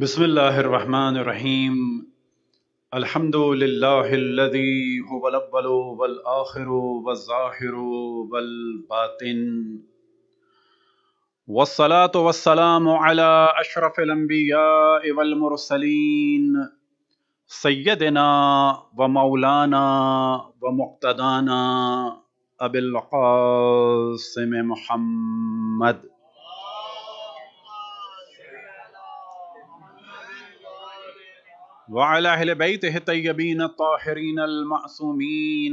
बसमीम अलहमदिल्लादी वलबल वलआखिर वज़ाहिर वलबातिन वसलात वसलाम अला अशरफ़लम्बिया वलमरसलिन सैदना व मौलाना व मुक्तदाना अबिलक़ासम महमद وعلى أهل بيته الطيبين الطاهرين المعصومين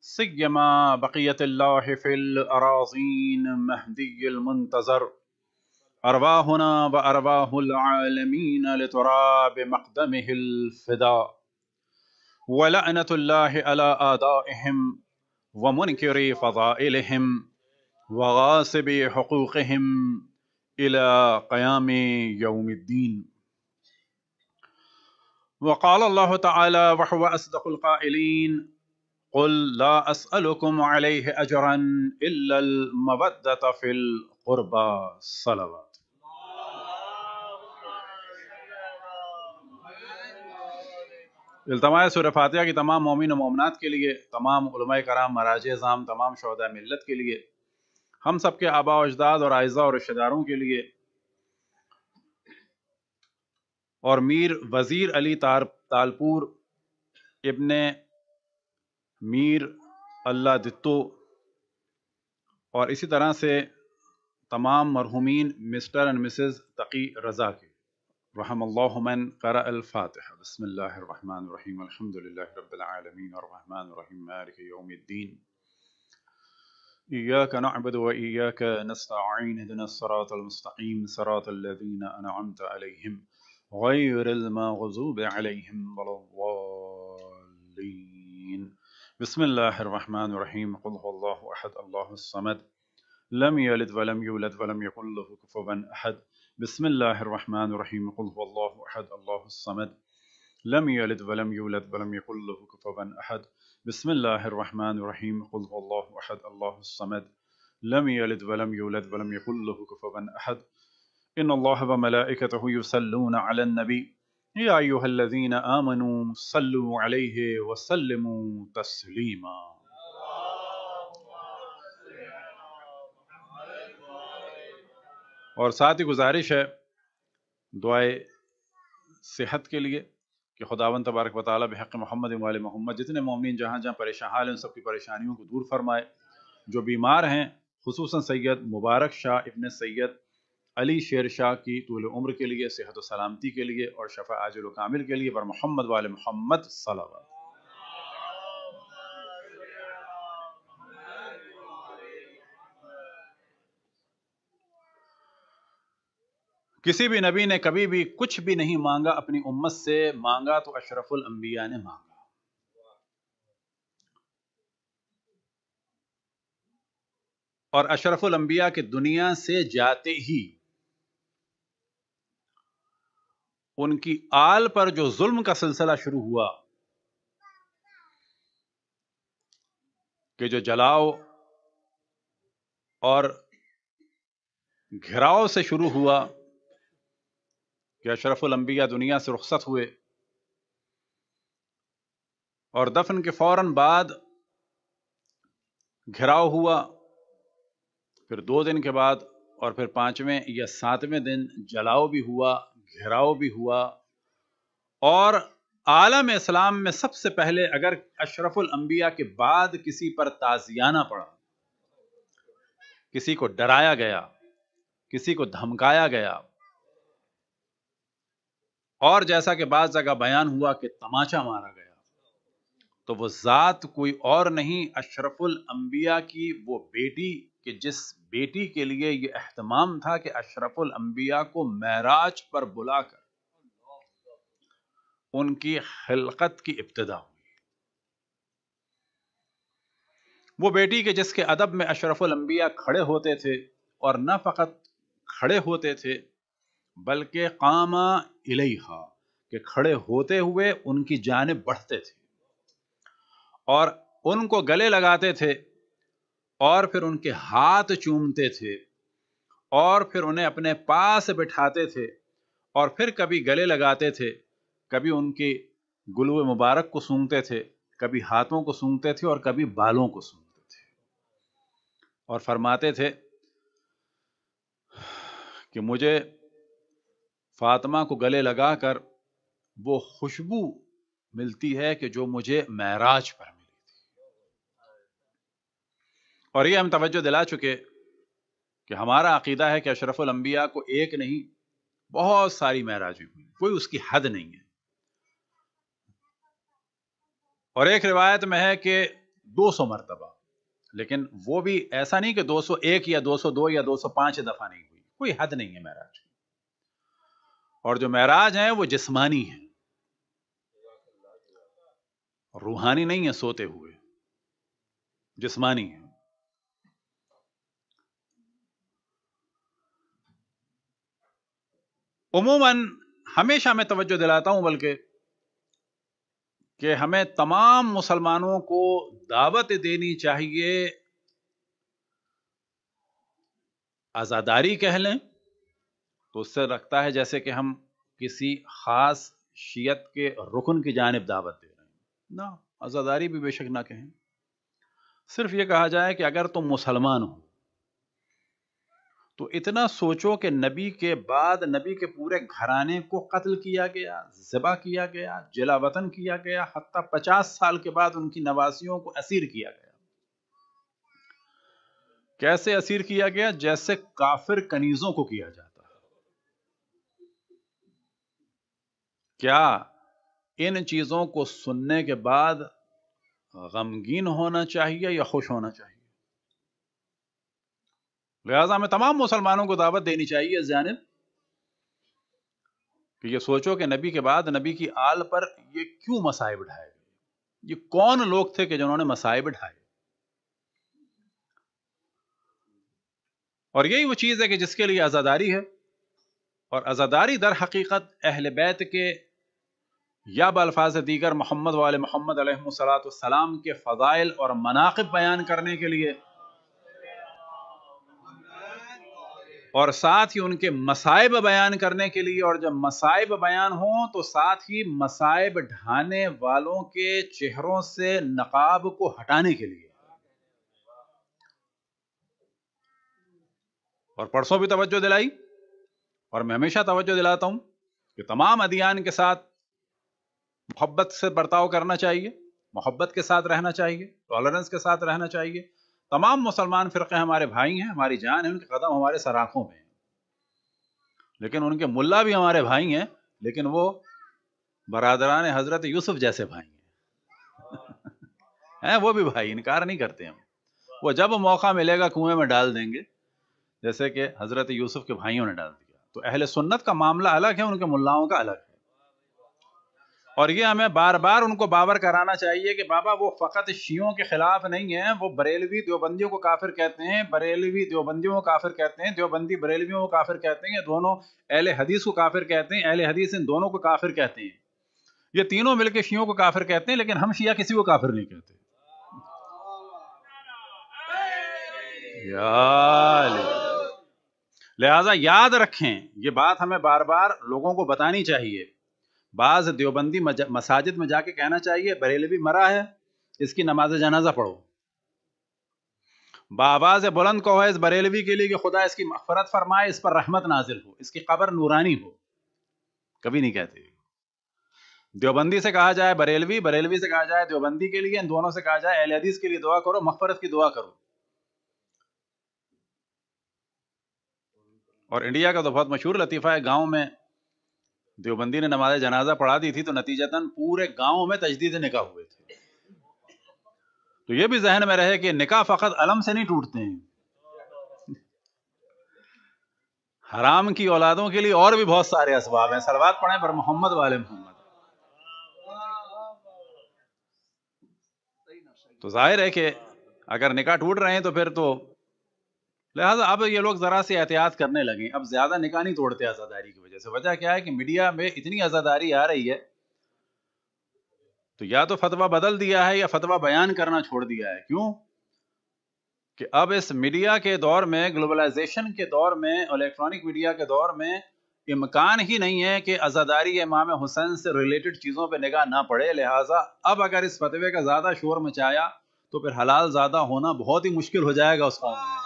سيما بقية الله في الأراضين مهدي المنتظر أرباهنا وأرباه العالمين لتراب مقدمه الفداء ولعنة الله على آدائهم ومنكري فضائلهم وغاصبي حقوقهم إلى قيام يوم الدين वक़ाल अल्लाह तहवसदीन असअलकुम अजरन फ़िल क़ुरबा सलावत अल्तमाय सुर फातिहा की तमाम मोमिन मोमनात के लिए तमाम कराम मराज ज़ाम तमाम शहदा मिलत के लिए हम सब के आबा अजदाद और आयज़ा और रिश्तेदारों के लिए और मीर वज़ीर अली तार तालपुर इबन मीर अल्लाह दित्तो और इसी तरह से तमाम मरहुमीन mister and Mrs Taqi Raza के रहमन कर إياك نعبد وإياك نستعين اهدنا الصراط المستقيم صراط الذين أنعمت عليهم غير المغضوب عليهم ولا الضالين بسم الله الرحمن الرحيم قل هو الله أحد الله الصمد لم يلد ولم يولد ولم يكن له كفوا أحد بسم الله الرحمن الرحيم قل هو الله أحد الله الصمد لم يلد ولم يولد ولم يكن له كفوا أحد بسم الله الرحمن الرحيم قل هو الله أحد الله الصمد لم يلد ولم يولد ولم يكن له كفوا أحد इन الله وملائكته يصلون على النبي يا या الذين आमनू صلوا عليه وسلموا تسليما और साथ ही गुजारिश है दुआए सेहत के लिए कि खुदावन तबारक वाली बेहक मोहम्मद वाल मोहम्मद जितने मोमिन जहाँ जहाँ परेशान हाल हैं उन सबकी परेशानियों को दूर फरमाए जो बीमार हैं खसूस सैयद मुबारक शाह इबन सैयद अली शेर शाह की तूल उम्र के लिए सेहत व सलामती के लिए और शफा आजल कामिल के लिए बर मोहम्मद वाल मोहम्मद सलावत किसी भी नबी ने कभी भी कुछ भी नहीं मांगा अपनी उम्मत से मांगा तो अशरफुल अंबिया ने मांगा और अशरफुल अंबिया के दुनिया से जाते ही उनकी आल पर जो जुल्म का सिलसिला शुरू हुआ कि जो जलाओ और घिराव से शुरू हुआ कि अशरफुल अंबिया दुनिया से रुखसत हुए और दफन के फौरन बाद घिराव हुआ फिर दो दिन के बाद और फिर पांचवें या सातवें दिन जलाओ भी हुआ घेराव भी हुआ और आलम इस्लाम में सबसे पहले अगर अशरफुल अंबिया के बाद किसी पर ताजियाना पड़ा किसी को डराया गया किसी को धमकाया गया और जैसा कि बाद जगह बयान हुआ कि तमाचा मारा गया तो वो ज़ात कोई और नहीं अशरफुल अंबिया की वो बेटी कि जिस बेटी के लिए यह अहतमाम था कि अशरफुल अंबिया को महराज पर बुलाकर उनकी खिलकत की इब्तदा हुई वो बेटी के जिसके अदब में अशरफुल अंबिया खड़े होते थे और न फ़कत खड़े होते थे बल्कि कामा इलेहा के खड़े होते हुए उनकी जानब बढ़ते थे और उनको गले लगाते थे और फिर उनके हाथ चूमते थे और फिर उन्हें अपने पास बिठाते थे और फिर कभी गले लगाते थे कभी उनके गुलव मुबारक को सूंघते थे कभी हाथों को सूंघते थे और कभी बालों को सूंघते थे और फरमाते थे कि मुझे फातिमा को गले लगाकर वो खुशबू मिलती है कि जो मुझे महराज पर मिली और ये हम तवज्जो दिला चुके कि हमारा अकीदा है कि अंबिया को एक नहीं बहुत सारी महराजें हुई कोई उसकी हद नहीं है और एक रिवायत में है कि 200 मरतबा लेकिन वो भी ऐसा नहीं कि 201 या 202 या 205 दफा नहीं हुई कोई हद नहीं है महराज और जो महराज हैं वो जिस्मानी है रूहानी नहीं है सोते हुए जिस्मानी है उमूमन हमेशा मैं तवज्जो दिलाता हूं बल्कि कि हमें तमाम मुसलमानों को दावत देनी चाहिए आज़ादारी कह लें तो उससे रखता है जैसे कि हम किसी ख़ास शीयत के रुकन की जानब दावत दे रहे हैं ना आज़ादारी भी बेशक ना कहें सिर्फ ये कहा जाए कि अगर तुम मुसलमान हो तो इतना सोचो कि नबी के बाद नबी के पूरे घराने को कत्ल किया गया ज़बा किया गया जिला वतन किया गया हत्या पचास साल के बाद उनकी नवासियों को असीर किया गया कैसे असीर किया गया जैसे काफिर कनीजों को किया जाता क्या इन चीजों को सुनने के बाद गमगीन होना चाहिए या खुश होना चाहिए लिहाजा हमें तमाम मुसलमानों को दावत देनी चाहिए इस जानब कि ये सोचो कि नबी के बाद नबी की आल पर ये क्यों मसाइब ढाए गए ये कौन लोग थे कि जिन्होंने मसाइब ढाए और यही वो चीज़ है कि जिसके लिए आज़ादारी है और आज़ादारी दर हकीकत अहल बैत के या बल्फाज दीगर मोहम्मद वाले मोहम्मद सलाम के फ़ज़ाइल और मनाकब बयान करने के लिए और साथ ही उनके मसाइब बयान करने के लिए और जब मसाइब बयान हो तो साथ ही मसाइब ढाने वालों के चेहरों से नकाब को हटाने के लिए और परसों भी तवज्जो दिलाई और मैं हमेशा तवज्जो दिलाता हूं कि तमाम अदियान के साथ मोहब्बत से बर्ताव करना चाहिए मोहब्बत के साथ रहना चाहिए टॉलरेंस के साथ रहना चाहिए तमाम मुसलमान फ़िरक़े हमारे भाई हैं हमारी जान है उनके कदम हमारे सराखों में लेकिन उनके मुल्ला भी हमारे भाई हैं लेकिन वो बरदरान हज़रत यूसुफ जैसे भाई हैं है, वो भी भाई इनकार नहीं करते हम वो जब मौका मिलेगा कुएं में डाल देंगे जैसे कि हज़रत यूसुफ के भाइयों ने डाल दिया तो अहल सुन्नत का मामला अलग है उनके मुल्लाओं का अलग है और ये हमें बार बार उनको बाबर कराना चाहिए कि बाबा वो फ़कत शियों के ख़िलाफ़ नहीं है वो बरेलवी देवबंदियों को काफिर कहते हैं बरेलवी देवबंदियों को काफिर कहते हैं देवबंदी बरेलवियों को काफिर कहते हैं ये दोनों अहल हदीस को काफिर कहते हैं अहल हदीस इन दोनों को काफिर कहते हैं ये तीनों मिलकर शियों को काफिर कहते हैं लेकिन हम शिया किसी को काफिर नहीं कहते लिहाजा याद रखें ये बात हमें बार बार लोगों को बतानी चाहिए बाज देवबंदी मसाजिद में जाके कहना चाहिए बरेलवी मरा है इसकी नमाज जनाजा पढ़ो बाबाज बुलंद कहो इस बरेलवी के लिए कि खुदा इसकी मफफरत फरमाए इस पर रहमत नाजिल हो इसकी कबर नूरानी हो कभी नहीं कहते देवबंदी से कहा जाए बरेलवी बरेलवी से कहा जाए देवबंदी के लिए इन दोनों से कहा जाए अहल हदीस के लिए दुआ करो मफफरत की दुआ करो और इंडिया का तो बहुत मशहूर लतीफ़ा है गाँव में देवबंदी ने नमाज जनाजा पढ़ा दी थी तो नतीजतन पूरे गांव में तजदीद निकाह हुए थे तो ये भी जहन में रहे कि निकाह फकत अलम से नहीं टूटते हैं हराम की औलादों के लिए और भी बहुत सारे असबाब हैं सलवात पढ़े पर मोहम्मद वाले मोहम्मद तो जाहिर है कि अगर निकाह टूट रहे हैं तो फिर तो लिहाजा अब ये लोग ज़रा से एहतियात करने लगे अब ज़्यादा निकाह नहीं तोड़ते आज़ादारी की वजह से वजह क्या है कि मीडिया में इतनी आज़ादारी आ रही है तो या तो फतवा बदल दिया है या फतवा बयान करना छोड़ दिया है क्यों कि अब इस मीडिया के दौर में ग्लोबलाइजेशन के दौर में इलेक्ट्रॉनिक मीडिया के दौर में इम्कान ही नहीं है कि आज़ादारी इमाम हुसैन से रिलेटेड चीज़ों पर निगाह ना पड़े लिहाजा अब अगर इस फतवे का ज़्यादा शोर मचाया तो फिर हलाल ज़्यादा होना बहुत ही मुश्किल हो जाएगा उस कौन में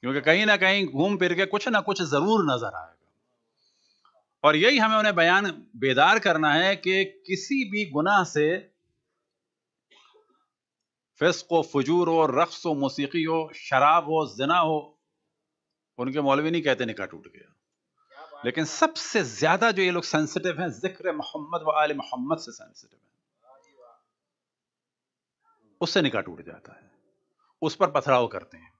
क्योंकि कहीं ना कहीं घूम फिर के कुछ ना कुछ जरूर नजर आएगा और यही हमें उन्हें बयान बेदार करना है कि किसी भी गुनाह से फिस्क फजूर हो रक्स व मौसीकी हो शराब हो जना हो उनके मौलवी नहीं कहते निका टूट गया लेकिन सबसे ज्यादा जो ये लोग सेंसिटिव हैं जिक्र मोहम्मद व आल मोहम्मद से सेंसिटिव हैं उससे निका टूट जाता है उस पर पथराव करते हैं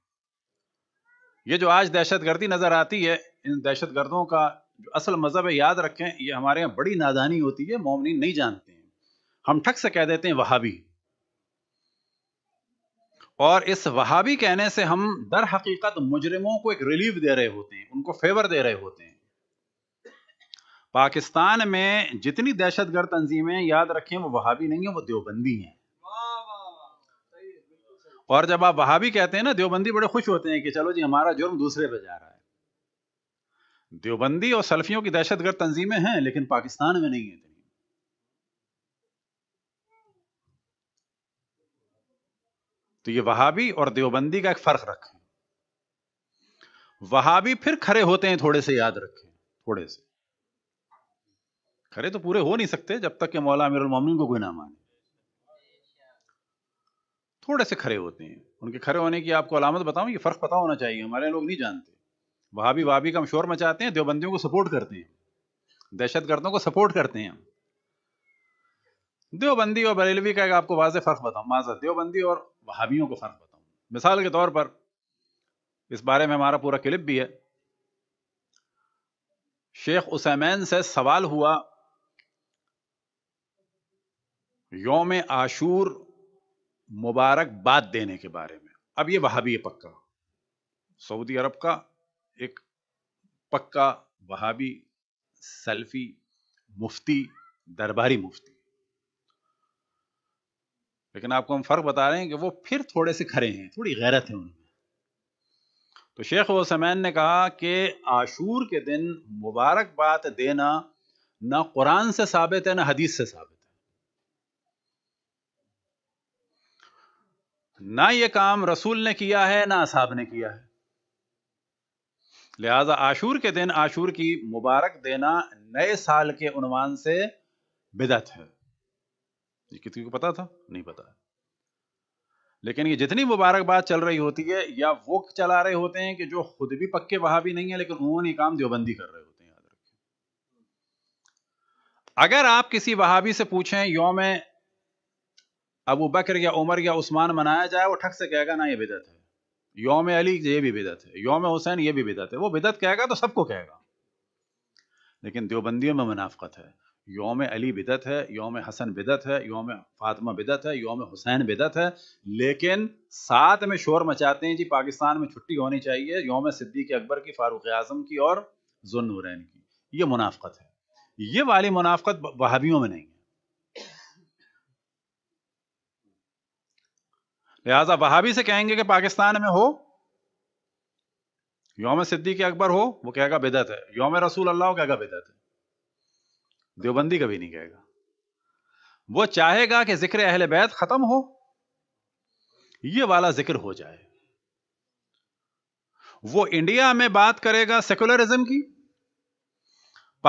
ये जो आज दहशतगर्दी नज़र आती है इन दहशतगर्दों का जो असल मज़हब है याद रखें ये हमारे यहाँ बड़ी नादानी होती है मोमिन नहीं जानते हैं हम ठक से कह देते हैं वहाबी और इस वहाबी कहने से हम दर हकीकत मुजरिमों को एक रिलीफ दे रहे होते हैं उनको फेवर दे रहे होते हैं पाकिस्तान में जितनी दहशतगर्द तंजीमें याद रखें वो वहाबी नहीं है वो देवबंदी हैं और जब आप वहां भी कहते हैं ना देवबंदी बड़े खुश होते हैं कि चलो जी हमारा जुर्म दूसरे पे जा रहा है देवबंदी और सल्फियों की दहशतगर्द तंजीमें हैं लेकिन पाकिस्तान में नहीं है तो ये वहाबी और देवबंदी का एक फर्क रखें वहाबी फिर खरे होते हैं थोड़े से याद रखें थोड़े से खरे तो पूरे हो नहीं सकते जब तक कि मौला अमीर को कोई ना माने थोड़े से खड़े होते हैं उनके खड़े होने की आपको अलामत बताऊं ये फ़र्क पता होना चाहिए हमारे लोग नहीं जानते वहाबी वहाबी का हम शोर मचाते हैं देवबंदियों को सपोर्ट करते हैं दहशत गर्दों को सपोर्ट करते हैं देवबंदी और बरेलवी का एक आपको वाज फ़र्क बताऊँ माजा देवबंदी और वहाबियों को फ़र्क बताऊँ मिसाल के तौर पर इस बारे में हमारा पूरा क्लिप भी है शेख उसमैन से सवाल हुआ योम आशूर मुबारकबाद देने के बारे में अब ये वहाबी है पक्का सऊदी अरब का एक पक्का वहाबी सेल्फी मुफ्ती दरबारी मुफ्ती लेकिन आपको हम फर्क बता रहे हैं कि वो फिर थोड़े से खरे हैं थोड़ी गैरत है उनमें तो शेख वसमैन ने कहा कि आशूर के दिन मुबारकबाद देना ना कुरान से साबित है ना हदीस से साबित ना ये काम रसूल ने किया है ना असाब ने किया है लिहाजा आशूर के दिन आशूर की मुबारक देना नए साल के उन्वान से बिदत है ये कितनी को पता था नहीं पता लेकिन ये जितनी मुबारकबाद चल रही होती है या वो चला रहे होते हैं कि जो खुद भी पक्के वहां भी नहीं है लेकिन उन्होंने काम देवबंदी कर रहे होते हैं याद रखें अगर आप किसी वहाबी से पूछें योम अबू बकर या उमर या उस्मान मनाया जाए वो ठग से कहेगा ना ये बिदत है योम अली ये भी बिदत है योम हुसैन ये भी बिदत है वो बिदत कहेगा तो सबको कहेगा लेकिन देवबंदियों में मुनाफ़त है योम अली बिदत है योम हसन बिदत है योम फातमा बिदत है योम हुसैन बिदत है लेकिन साथ में शोर मचाते हैं जी पाकिस्तान में छुट्टी होनी चाहिए योम सिद्दीक अकबर की फ़ारूक आज़म की और जुन्न की ये मुनाफ़त है ये वाली मुनाफ़त वहाबियों में नहीं है लिहाजा वहाबी से कहेंगे कि पाकिस्तान में हो योम सिद्दीक अकबर हो वो कहेगा बेदत है योम रसूल अल्लाह कहेगा बेदत है देवबंदी कभी नहीं कहेगा वो चाहेगा कि जिक्र अहल बैत खत्म हो ये वाला जिक्र हो जाए वो इंडिया में बात करेगा सेकुलरिज्म की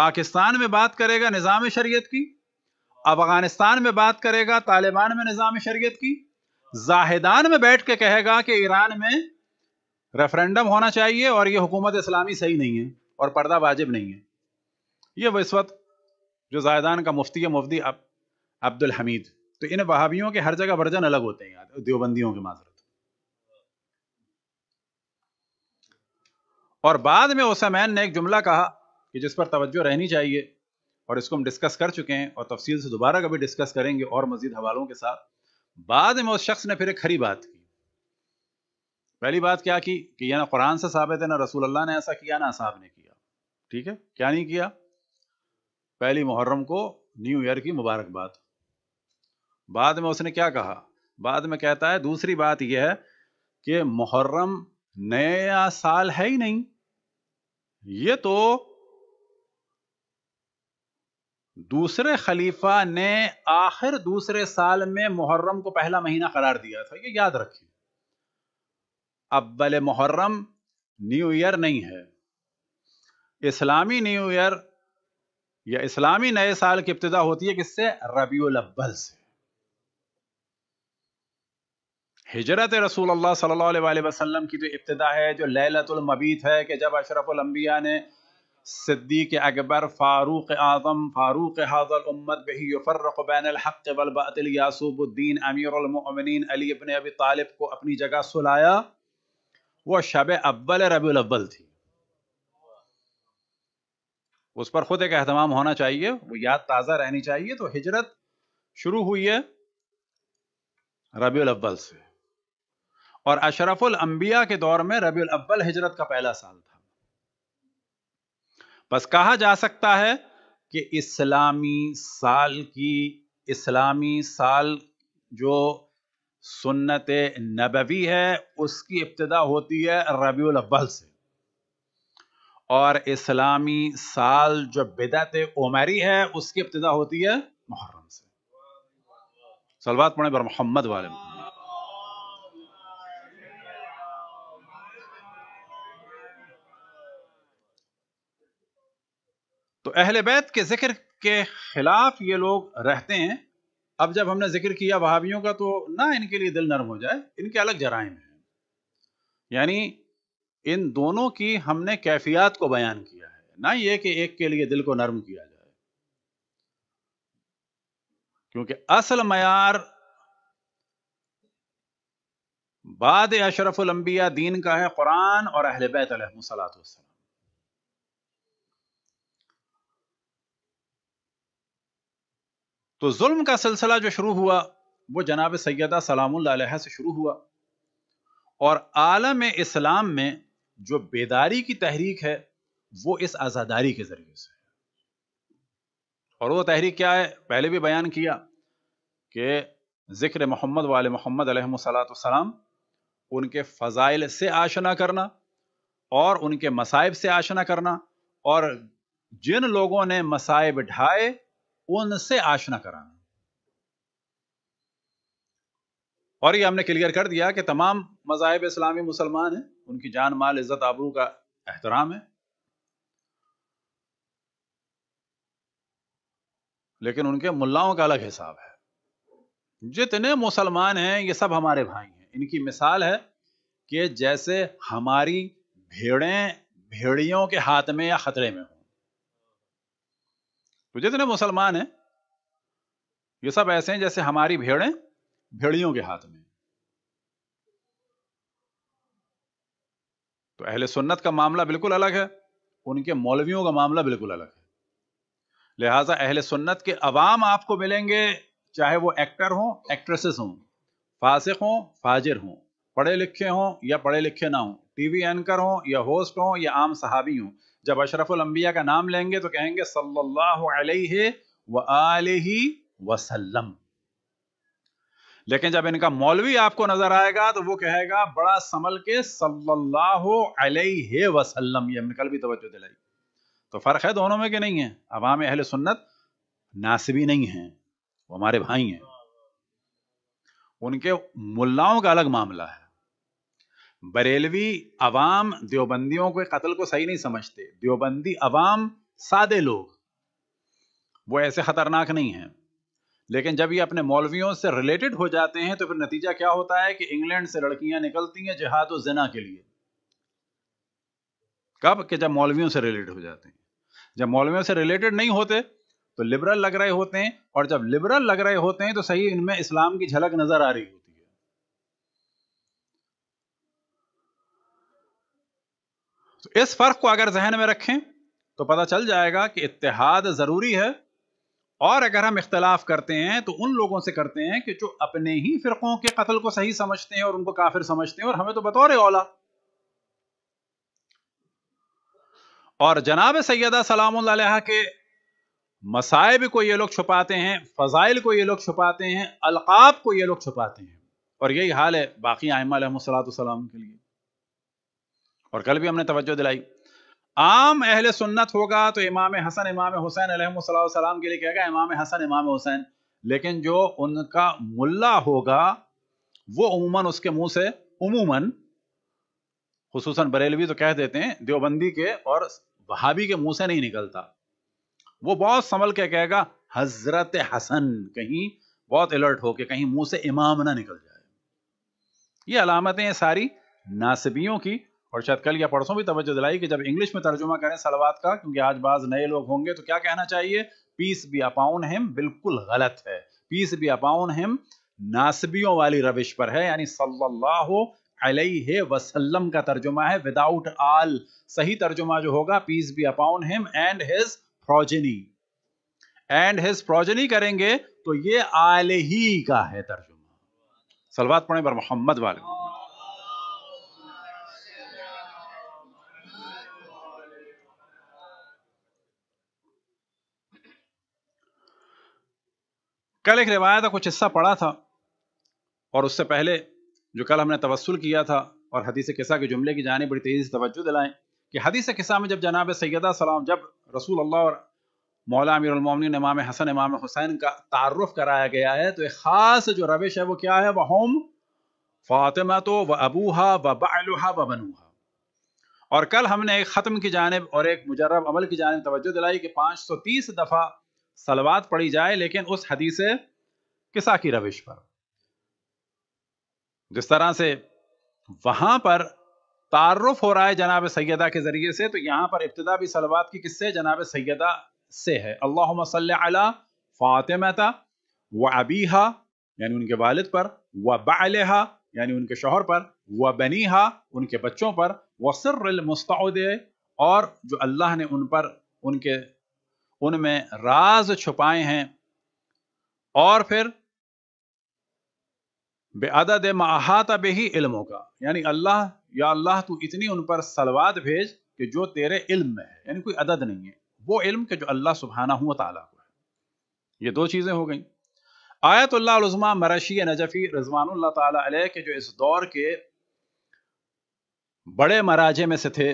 पाकिस्तान में बात करेगा निज़ाम शरीयत की अफगानिस्तान में बात करेगा तालिबान में निज़ाम शरीयत की जाहिदान में बैठ के कहेगा कि ईरान में रेफरेंडम होना चाहिए और ये हुकूमत इस्लामी सही नहीं है और पर्दा वाजिब नहीं है ये इस वक्त जो जाहिदान का मुफ्ती है मुफ्ती अब अब्दुल हमीद तो इन वहाबियों के हर जगह वर्जन अलग होते हैं देवबंदियों के माजरत और बाद में ओसामैन ने एक जुमला कहा कि जिस पर तवज्जो रहनी चाहिए और इसको हम डिस्कस कर चुके हैं और तफसील से दोबारा कभी डिस्कस करेंगे और मजीद हवालों के साथ बाद में उस शख्स ने फिर एक खरी बात की पहली बात क्या की कि यह ना कुरान से साबित है ना रसूल अल्लाह ने ऐसा किया ना साहब ने किया ठीक है क्या नहीं किया पहली मुहर्रम को न्यू ईयर की मुबारकबाद बाद में उसने क्या कहा बाद में कहता है दूसरी बात यह है कि मुहर्रम नया साल है ही नहीं ये तो दूसरे खलीफा ने आखिर दूसरे साल में मुहर्रम को पहला महीना करार दिया था ये याद रखिए अव्वल मुहर्रम न्यू ईयर नहीं है इस्लामी न्यू ईयर या इस्लामी नए साल की इब्तदा होती है किससे रबीउल अव्वल से हिजरत रसूल अल्लाह सल्लल्लाहु अलैहि वसल्लम की जो इब्तदा है जो लैलतुल मबीत है कि जब अशरफुल अंबिया ने सिद्दीक अकबर फारूक आज़म फारूक हाजल उम्मत बही फ़र्रक बैन हक़ वलबातिल यासूबुद्दीन अमीरमिन अली इबन अबी तालिब को अपनी जगह सुलाया वो शब अव्वल रबी अव्वल थी उस पर ख़ुद एक अहतमाम होना चाहिए वो याद ताज़ा रहनी चाहिए तो हिजरत शुरू हुई है रबी अव्वल से और अशरफुल अम्बिया के दौर में रबी अव्वल हिजरत का पहला साल था बस कहा जा सकता है कि इस्लामी साल की इस्लामी साल जो सुन्नत नबवी है उसकी इब्तदा होती है रबी अव्वल से और इस्लामी साल जो बिदत उमरी है उसकी इब्तदा होती है मुहर्रम से सलवात पढ़े पर मोहम्मद वाले तो अहल बैत के जिक्र के खिलाफ ये लोग रहते हैं अब जब हमने जिक्र किया वहावियों का तो ना इनके लिए दिल नरम हो जाए इनके अलग जराइम हैं यानी इन दोनों की हमने कैफियत को बयान किया है ना ये कि एक के लिए दिल को नरम किया जाए क्योंकि असल मैार बाद अंबिया दीन का है कुरान और अहल बैत सलात तो जुल्म का सिलसिला जो शुरू हुआ वो जनाब सैदा सलाम से शुरू हुआ और आलम इस्लाम में जो बेदारी की तहरीक है वो इस आज़ादारी के ज़रिए से और वो तहरीक क्या है पहले भी बयान किया कि ज़िक्र मोहम्मद वाल मोहम्मद सलाम उनके फ़ज़ाइल से आशना करना और उनके मसाइब से आशना करना और जिन लोगों ने मसाइब ढाए उनसे आशना कराना और ये हमने क्लियर कर दिया कि तमाम मजाहब इस्लामी मुसलमान हैं उनकी जान माल इज्जत आबरू का एहतराम है लेकिन उनके मुल्लाओं का अलग हिसाब है जितने मुसलमान हैं ये सब हमारे भाई हैं इनकी मिसाल है कि जैसे हमारी भेड़ें भेड़ियों के हाथ में या खतरे में हों तो जितने मुसलमान हैं ये सब ऐसे हैं जैसे हमारी भेड़ें भेड़ियों के हाथ में तो अहले सुन्नत का मामला बिल्कुल अलग है उनके मौलवियों का मामला बिल्कुल अलग है लिहाजा अहले सुन्नत के अवाम आपको मिलेंगे चाहे वो एक्टर हों एक्ट्रेसेस हों फासिक हों फाजिर हों पढ़े लिखे हों या पढ़े लिखे ना हों टीवी एंकर हों या होस्ट हों या आम सहाबी हों जब अशरफुल अम्बिया का नाम लेंगे तो कहेंगे सल्लल्लाहु अलैहि व वसल्लम लेकिन जब इनका मौलवी आपको नजर आएगा तो वो कहेगा बड़ा संभल के सल्लल्लाहु अलैहि वसल्लम ये हमने कल भी तवज्जो दिलाई तो फ़र्क है दोनों में कि नहीं है अवाम अहल सुन्नत नासिबी नहीं है वो हमारे भाई हैं उनके मुल्लाओं का अलग मामला है बरेलवी अवाम देवबंदियों के कत्ल को सही नहीं समझते देवबंदी अवाम सादे लोग वो ऐसे खतरनाक नहीं हैं लेकिन जब ये अपने मौलवियों से रिलेटेड हो जाते हैं तो फिर नतीजा क्या होता है कि इंग्लैंड से लड़कियां निकलती हैं जहाद जना के लिए कब कि जब मौलवियों से रिलेटेड हो जाते हैं जब मौलवियों से रिलेटेड नहीं होते तो लिबरल लग रहे होते हैं और जब लिबरल लग रहे होते हैं तो सही इनमें इस्लाम की झलक नजर आ रही होती तो इस फर्क को अगर जहन में रखें तो पता चल जाएगा कि इतिहाद ज़रूरी है और अगर हम इख्तलाफ करते हैं तो उन लोगों से करते हैं कि जो अपने ही फिरकों के कत्ल को सही समझते हैं और उनको काफिर समझते हैं और हमें तो बतौर औला और जनाब सैदा सलाम के मसायब को ये लोग छुपाते हैं फ़ज़ाइल को ये लोग छुपाते हैं अलकाब को ये लोग छुपाते हैं और यही हाल है बाकी आयमा सलाम के लिए और कल भी हमने तवज्जो दिलाई आम अहल सुन्नत होगा तो इमाम हसन इमाम हुसैन सलाम के लिए कहेगा इमाम हसन इमाम हुसैन लेकिन जो उनका मुल्ला होगा वो उमूमन उसके मुंह से उमूमन खसूस बरेलवी तो कह देते हैं देवबंदी के और भाभी के मुंह से नहीं निकलता वो बहुत संभल के कहेगा हजरत हसन कहीं बहुत अलर्ट होके कहीं मुंह से इमाम ना निकल जाए ये अलामतें सारी नासबियों की और शायद कल या परसों भी तवज्जो दिलाई कि जब इंग्लिश में तर्जुमा करें सलवात का क्योंकि आज बाज नए लोग होंगे तो क्या कहना चाहिए पीस बी अपाउन हिम बिल्कुल गलत है पीस बी अपाउन हिम नासबियों वाली रविश पर है यानी सल्लल्लाहु अलैहि वसल्लम का तर्जुमा है विदाउट आल सही तर्जुमा जो होगा peace be upon him and his progeny and his progeny करेंगे तो ये आल ही का है तर्जुमा सलवात पढ़े पर मोहम्मद वाले कल एक रिवायत का कुछ हिस्सा पढ़ा था और उससे पहले जो कल हमने तवसल किया था और हदीस किस्सा के जुमले की जाने बड़ी तेज़ी से तवज्जो दिलाएं कि हदीस किस्सा में जब जनाब सैदा सलाम जब रसूल अल्लाह और मौला अमीरमिन इमाम हसन इमाम हुसैन का तारफ़ कराया गया है तो एक ख़ास जो रविश है वो क्या है वह होम फातिमा तो व अबूहा व बालहा व बनूहा और कल हमने एक ख़त्म की जानब और एक मुजरब अमल की जानब तवज्जो दिलाई कि सौ तीस दफ़ा सलवात पढ़ी जाए लेकिन उस हदीस किसा की रविश पर जिस तरह से वहां पर तारुफ हो रहा है जनाब सैदा के ज़रिए से तो यहाँ पर इब्तदा भी सलवात की किससे जनाब सैदा से है अल्लाह मसल्ला फ़ातिमता व अबीहा यानी उनके वालिद पर व बालहा यानी उनके शोहर पर व बनीहा उनके बच्चों पर वसर मुस्तौदे और जो अल्लाह ने उन पर उनके उनमें राज छुपाए हैं और फिर बेअद महाता बे ही इल्मों का यानी अल्लाह या अल्लाह तू इतनी उन पर सलवाद भेज कि जो तेरे इल्म में है यानी कोई अदद नहीं है वो इल्म के जो अल्लाह सुबहाना हुआ ताला को है ये दो चीज़ें हो गई आयतुल्लाज़मा मरशी नजफ़ी रजवान तै के जो इस दौर के बड़े मराजे में से थे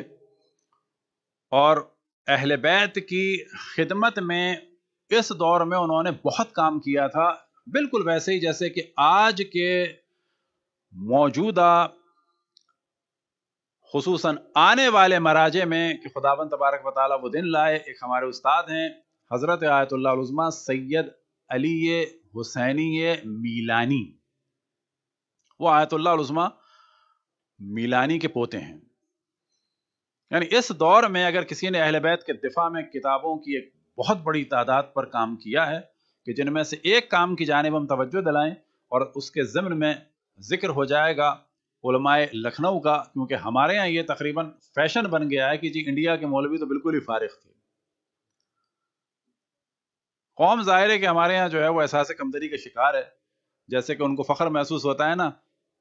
और अहल बैत की खिदमत में इस दौर में उन्होंने बहुत काम किया था बिल्कुल वैसे ही जैसे कि आज के मौजूदा खसूस आने वाले मराजे में कि खुदाबंद तबारक वाली वो दिन लाए एक हमारे उस्ताद हैं हज़रत आयतुल्लाज़मा सैयद अली हुसैनी मीलानी वो आयतुल्लाज़मा मीलानी के पोते हैं यानी इस दौर में अगर किसी ने अहल बैत के दिफा में किताबों की एक बहुत बड़ी तादाद पर काम किया है कि जिनमें से एक काम की जानब हम तवज्जो दिलाएं और उसके ज़मन में ज़िक्र हो जाएगा उलमाए लखनऊ का क्योंकि हमारे यहाँ ये तकरीबन फैशन बन गया है कि जी इंडिया के मौलवी तो बिल्कुल ही फारिग थे कौम ज़ाहिर है कि हमारे यहाँ जो है वो एहसास कमतरी का शिकार है जैसे कि उनको फ़ख्र महसूस होता है ना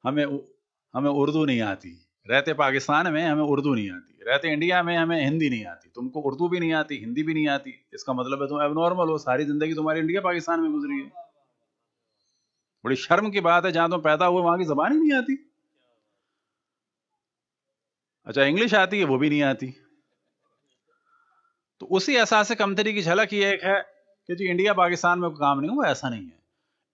हमें हमें उर्दू नहीं आती रहते पाकिस्तान में हमें उर्दू नहीं आती रहते इंडिया में हमें हिंदी नहीं आती तुमको उर्दू भी नहीं आती हिंदी भी नहीं आती इसका मतलब है तुम अब नॉर्मल हो सारी जिंदगी तुम्हारी इंडिया पाकिस्तान में गुजरी है बड़ी शर्म की बात है जहां तुम पैदा हुए वहां की जबान ही नहीं आती अच्छा इंग्लिश आती है वो भी नहीं आती तो उसी एहसास कमतरी की झलक ये एक है कि जी इंडिया पाकिस्तान में काम नहीं हुआ ऐसा नहीं है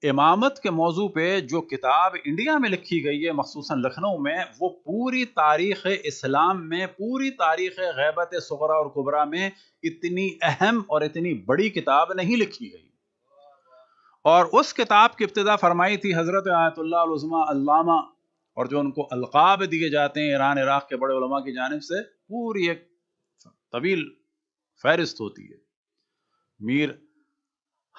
इमामत के मौजू पे जो किताब इंडिया में लिखी गई है मखसूस लखनऊ में वो पूरी तारीख इस्लाम में पूरी तारीख गैबत सगरा और कुबरा में इतनी अहम और इतनी बड़ी किताब नहीं लिखी गई और उस किताब की इब्तदा फरमाई थी हज़रत आयतुल्लाज़मा अल्लामा और जो उनको अलकाब दिए जाते हैं ईरान इराक़ के बड़े उलमा की जानब से पूरी एक तवील फहरिस्त होती है मीर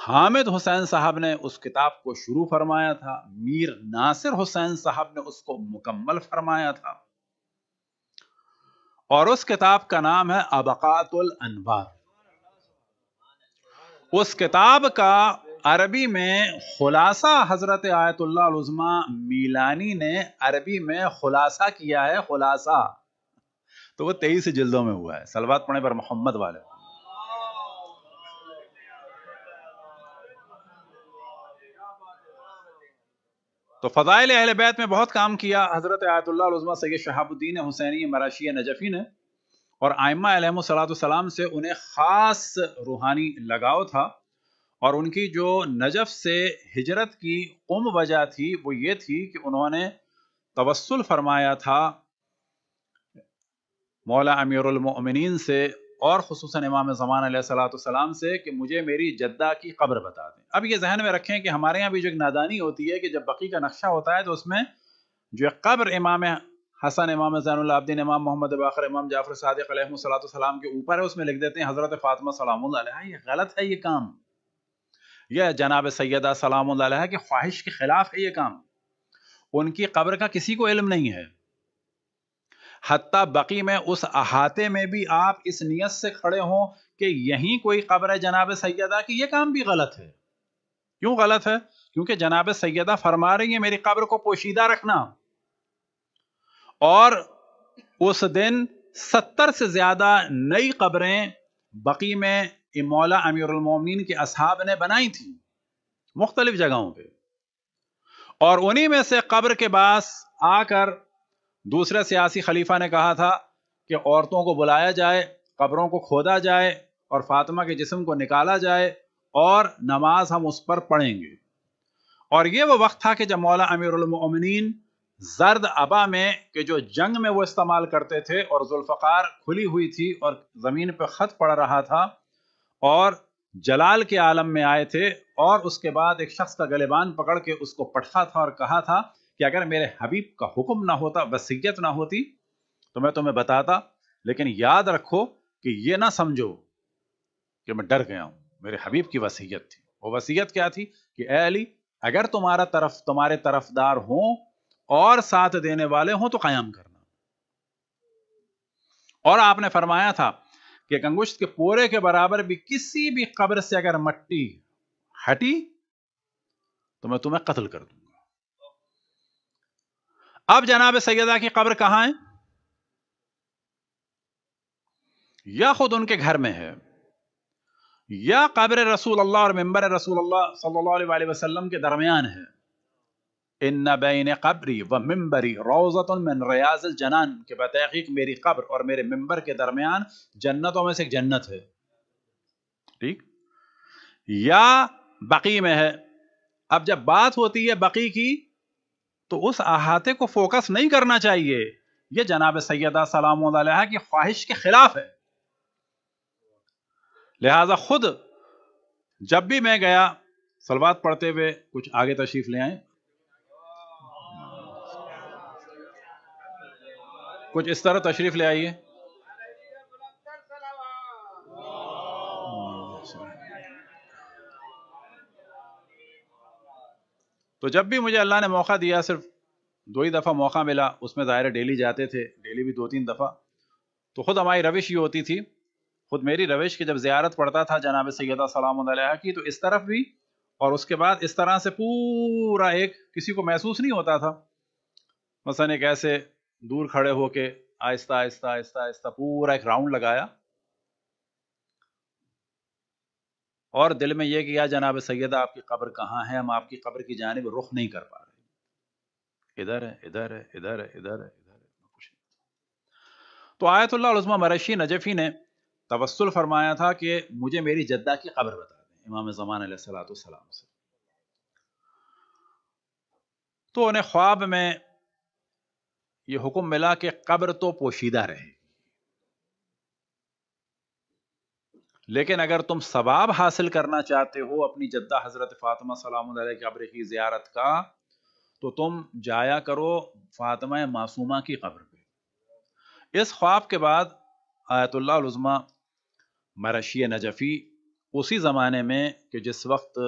हामिद हुसैन साहब ने उस किताब को शुरू फरमाया था मीर नासिर हुसैन साहब ने उसको मुकम्मल फरमाया था और उस किताब का नाम है अबकातुल अनवार उस किताब का अरबी में खुलासा हजरत आयतुल्लाजमा मीलानी ने अरबी में खुलासा किया है खुलासा तो वो तेईस जिल्दों में हुआ है सलवात पढ़े पर मोहम्मद वाले तो फ़ज़ाइल अहल बैत में बहुत काम किया हज़रत आयतुल्लाज़मा सैद शहाबुद्दीन हुसैनी मराशी नजफ़ी ने और आयमा सलाम से उन्हें ख़ास रूहानी लगाव था और उनकी जो नजफ़ से हिजरत की उम वजह थी वो ये थी कि उन्होंने तवसल फरमाया था मौला अमीरमिन से और खसूस इमाम ज़मान सलाम से कि मुझे मेरी जद्दा की कब्र बता दें अब ये जहन में रखें कि हमारे यहाँ भी जो एक नादानी होती है कि जब बकी का नक्शा होता है तो उसमें जो एक कब्र इमाम हसन इमाम जैनदीन इमाम मोहम्मद बाखर इमाम जाफर सलाम के ऊपर है उसमें लिख देते हैं हज़रत फ़ातिमा सलाम ये गलत है ये काम यह जनाब सैदा सलाम की ख्वाहिश के ख़िलाफ़ है ये काम उनकी कब्र का किसी को इल्म नहीं है हत्ता बकी में उस अहाते में भी आप इस नीयत से खड़े हों कि यही कोई कब्र है जनाब सैदा कि यह काम भी गलत है क्यों गलत है क्योंकि जनाब सैदा फरमा रही है मेरी कब्र को पोशीदा रखना और उस दिन सत्तर से ज़्यादा नई कब्रें बकी में मौला अमीरमिन के असहाब ने बनाई थी मुख्तलिफ जगहों पर और उन्हीं में से कब्र के पास आकर दूसरे सियासी खलीफा ने कहा था कि औरतों को बुलाया जाए कब्रों को खोदा जाए और फातिमा के जिस्म को निकाला जाए और नमाज हम उस पर पढ़ेंगे और ये वो वक्त था कि जब मौला अमीरमिन जर्द अबा में कि जो जंग में वो इस्तेमाल करते थे और जुल्फ़ार खुली हुई थी और ज़मीन पर ख़त पड़ रहा था और जलाल के आलम में आए थे और उसके बाद एक शख्स का गलेबान पकड़ के उसको पटखा था और कहा था कि अगर मेरे हबीब का हुक्म ना होता वसीयत ना होती तो मैं तुम्हें बताता लेकिन याद रखो कि ये ना समझो कि मैं डर गया हूं मेरे हबीब की वसीयत थी वो वसीयत क्या थी कि अली अगर तुम्हारा तरफ तुम्हारे तरफदार हो और साथ देने वाले हों तो कायम करना और आपने फरमाया था कि गंगुश्त के पूरे के बराबर भी किसी भी कब्र से अगर मट्टी हटी तो मैं तुम्हें कत्ल कर दू अब जनाब सैदा की कब्र कहां है या खुद उनके घर में है या कब्र रसूल अल्लाह और मेम्बर रसूल अल्लाह सल्लल्लाहु अलैहि वसल्लम के दरमियान है इन नबैन कब्री व मम्बरी रोज़त मिन रयाज जनान के बतहकीक मेरी कब्र और मेरे मेम्बर के दरमियान जन्नतों में से एक जन्नत है ठीक या बकी में है अब जब बात होती है बकी की तो उस अहाते को फोकस नहीं करना चाहिए यह जनाब सैदा सलाम की ख्वाहिश के खिलाफ है लिहाजा खुद जब भी मैं गया सलवात पढ़ते हुए कुछ आगे तशरीफ ले आए कुछ इस तरह तशरीफ ले आइए तो जब भी मुझे अल्लाह ने मौका दिया सिर्फ दो ही दफ़ा मौका मिला उसमें दायरे डेली जाते थे डेली भी दो तीन दफ़ा तो ख़ुद हमारी रविश ये होती थी ख़ुद मेरी रविश की जब ज़्यारत पड़ता था जनाब सैदा सलाम की तो इस तरफ भी और उसके बाद इस तरह से पूरा एक किसी को महसूस नहीं होता था मसन एक ऐसे दूर खड़े होके आहिस्ता आहिस्ता आहिस्ता आहिस्ता पूरा एक राउंड लगाया और दिल में यह कि जनाब सैदा आपकी कब्र कहाँ है हम आपकी कब्र की जानब रुख नहीं कर पा रहे इधर है इधर है इधर है इधर है इधर है कुछ नहीं तो आयतुल्लामा मरशी नजफ़ी ने तवस्ल फरमाया था कि मुझे मेरी जद्दा की कब्र बता दें इमाम जमान सलाम से तो उन्हें ख्वाब में ये हुक्म मिला कि कब्र तो पोशीदा रहे लेकिन अगर तुम सवाब हासिल करना चाहते हो अपनी जद्दा हज़रत फ़ातिमा सलाम कब्र की जियारत का तो तुम जाया करो फ़ातिमा मासूमा की कब्र पे इस ख्वाब के बाद आयतुल्लाज़मा मरशी नजफ़ी उसी ज़माने में कि जिस वक्त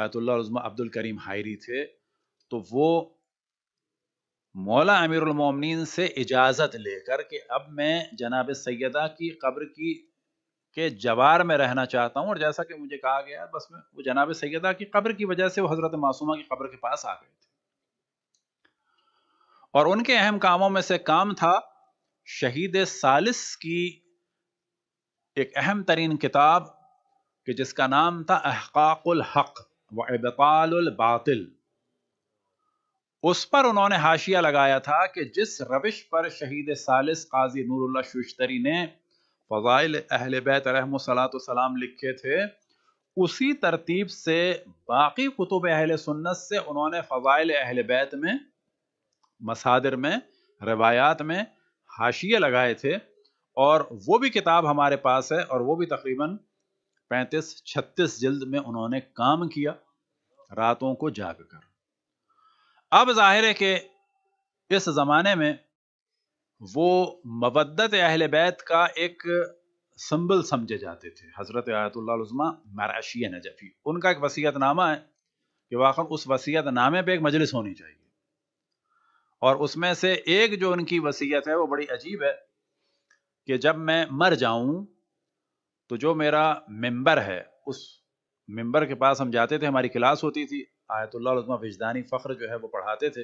आयतुल्लाज़मा अब्दुल करीम हायरी थे तो वो मौला अमीरमिन से इजाज़त लेकर के अब मैं जनाब सैदा की कब्र की के जवार में रहना चाहता हूँ और जैसा कि मुझे कहा गया बस में वो जनाब सैदा की कब्र की वजह से वो हज़रत मासूमा की कब्र के पास आ गए थे और उनके अहम कामों में से काम था शहीद सालिस की एक अहम तरीन किताब कि जिसका नाम था अहकाकुल हक व बातिल उस पर उन्होंने हाशिया लगाया था कि जिस रविश पर शहीद सालिस काजी नूरुल्ला शुश्तरी ने फ़ज़ाइल अहल बैत लिखे थे उसी तरतीब से बाकी कुतुब अहल सुन्नत से उन्होंने फ़ज़ाइल अहल बैत में मसादर में रवायात में हाशिए लगाए थे और वो भी किताब हमारे पास है और वो भी तकरीबन 35-36 जल्द में उन्होंने काम किया रातों को जाग कर अब जाहिर है कि इस ज़माने में वो मवदत अहल बैत का एक संबल समझे जाते थे हज़रत आयतुल्लाज़मा मराशी नजफ़ी उनका एक वसीयतनामा है कि वाक़ उस वसीयतनामे पर एक मजलिस होनी चाहिए और उसमें से एक जो उनकी वसीयत है वो बड़ी अजीब है कि जब मैं मर जाऊं तो जो मेरा मेंबर है उस मेंबर के पास हम जाते थे हमारी क्लास होती थी आयतुल्लाज़मा विजदानी फ़ख्र जो है वो पढ़ाते थे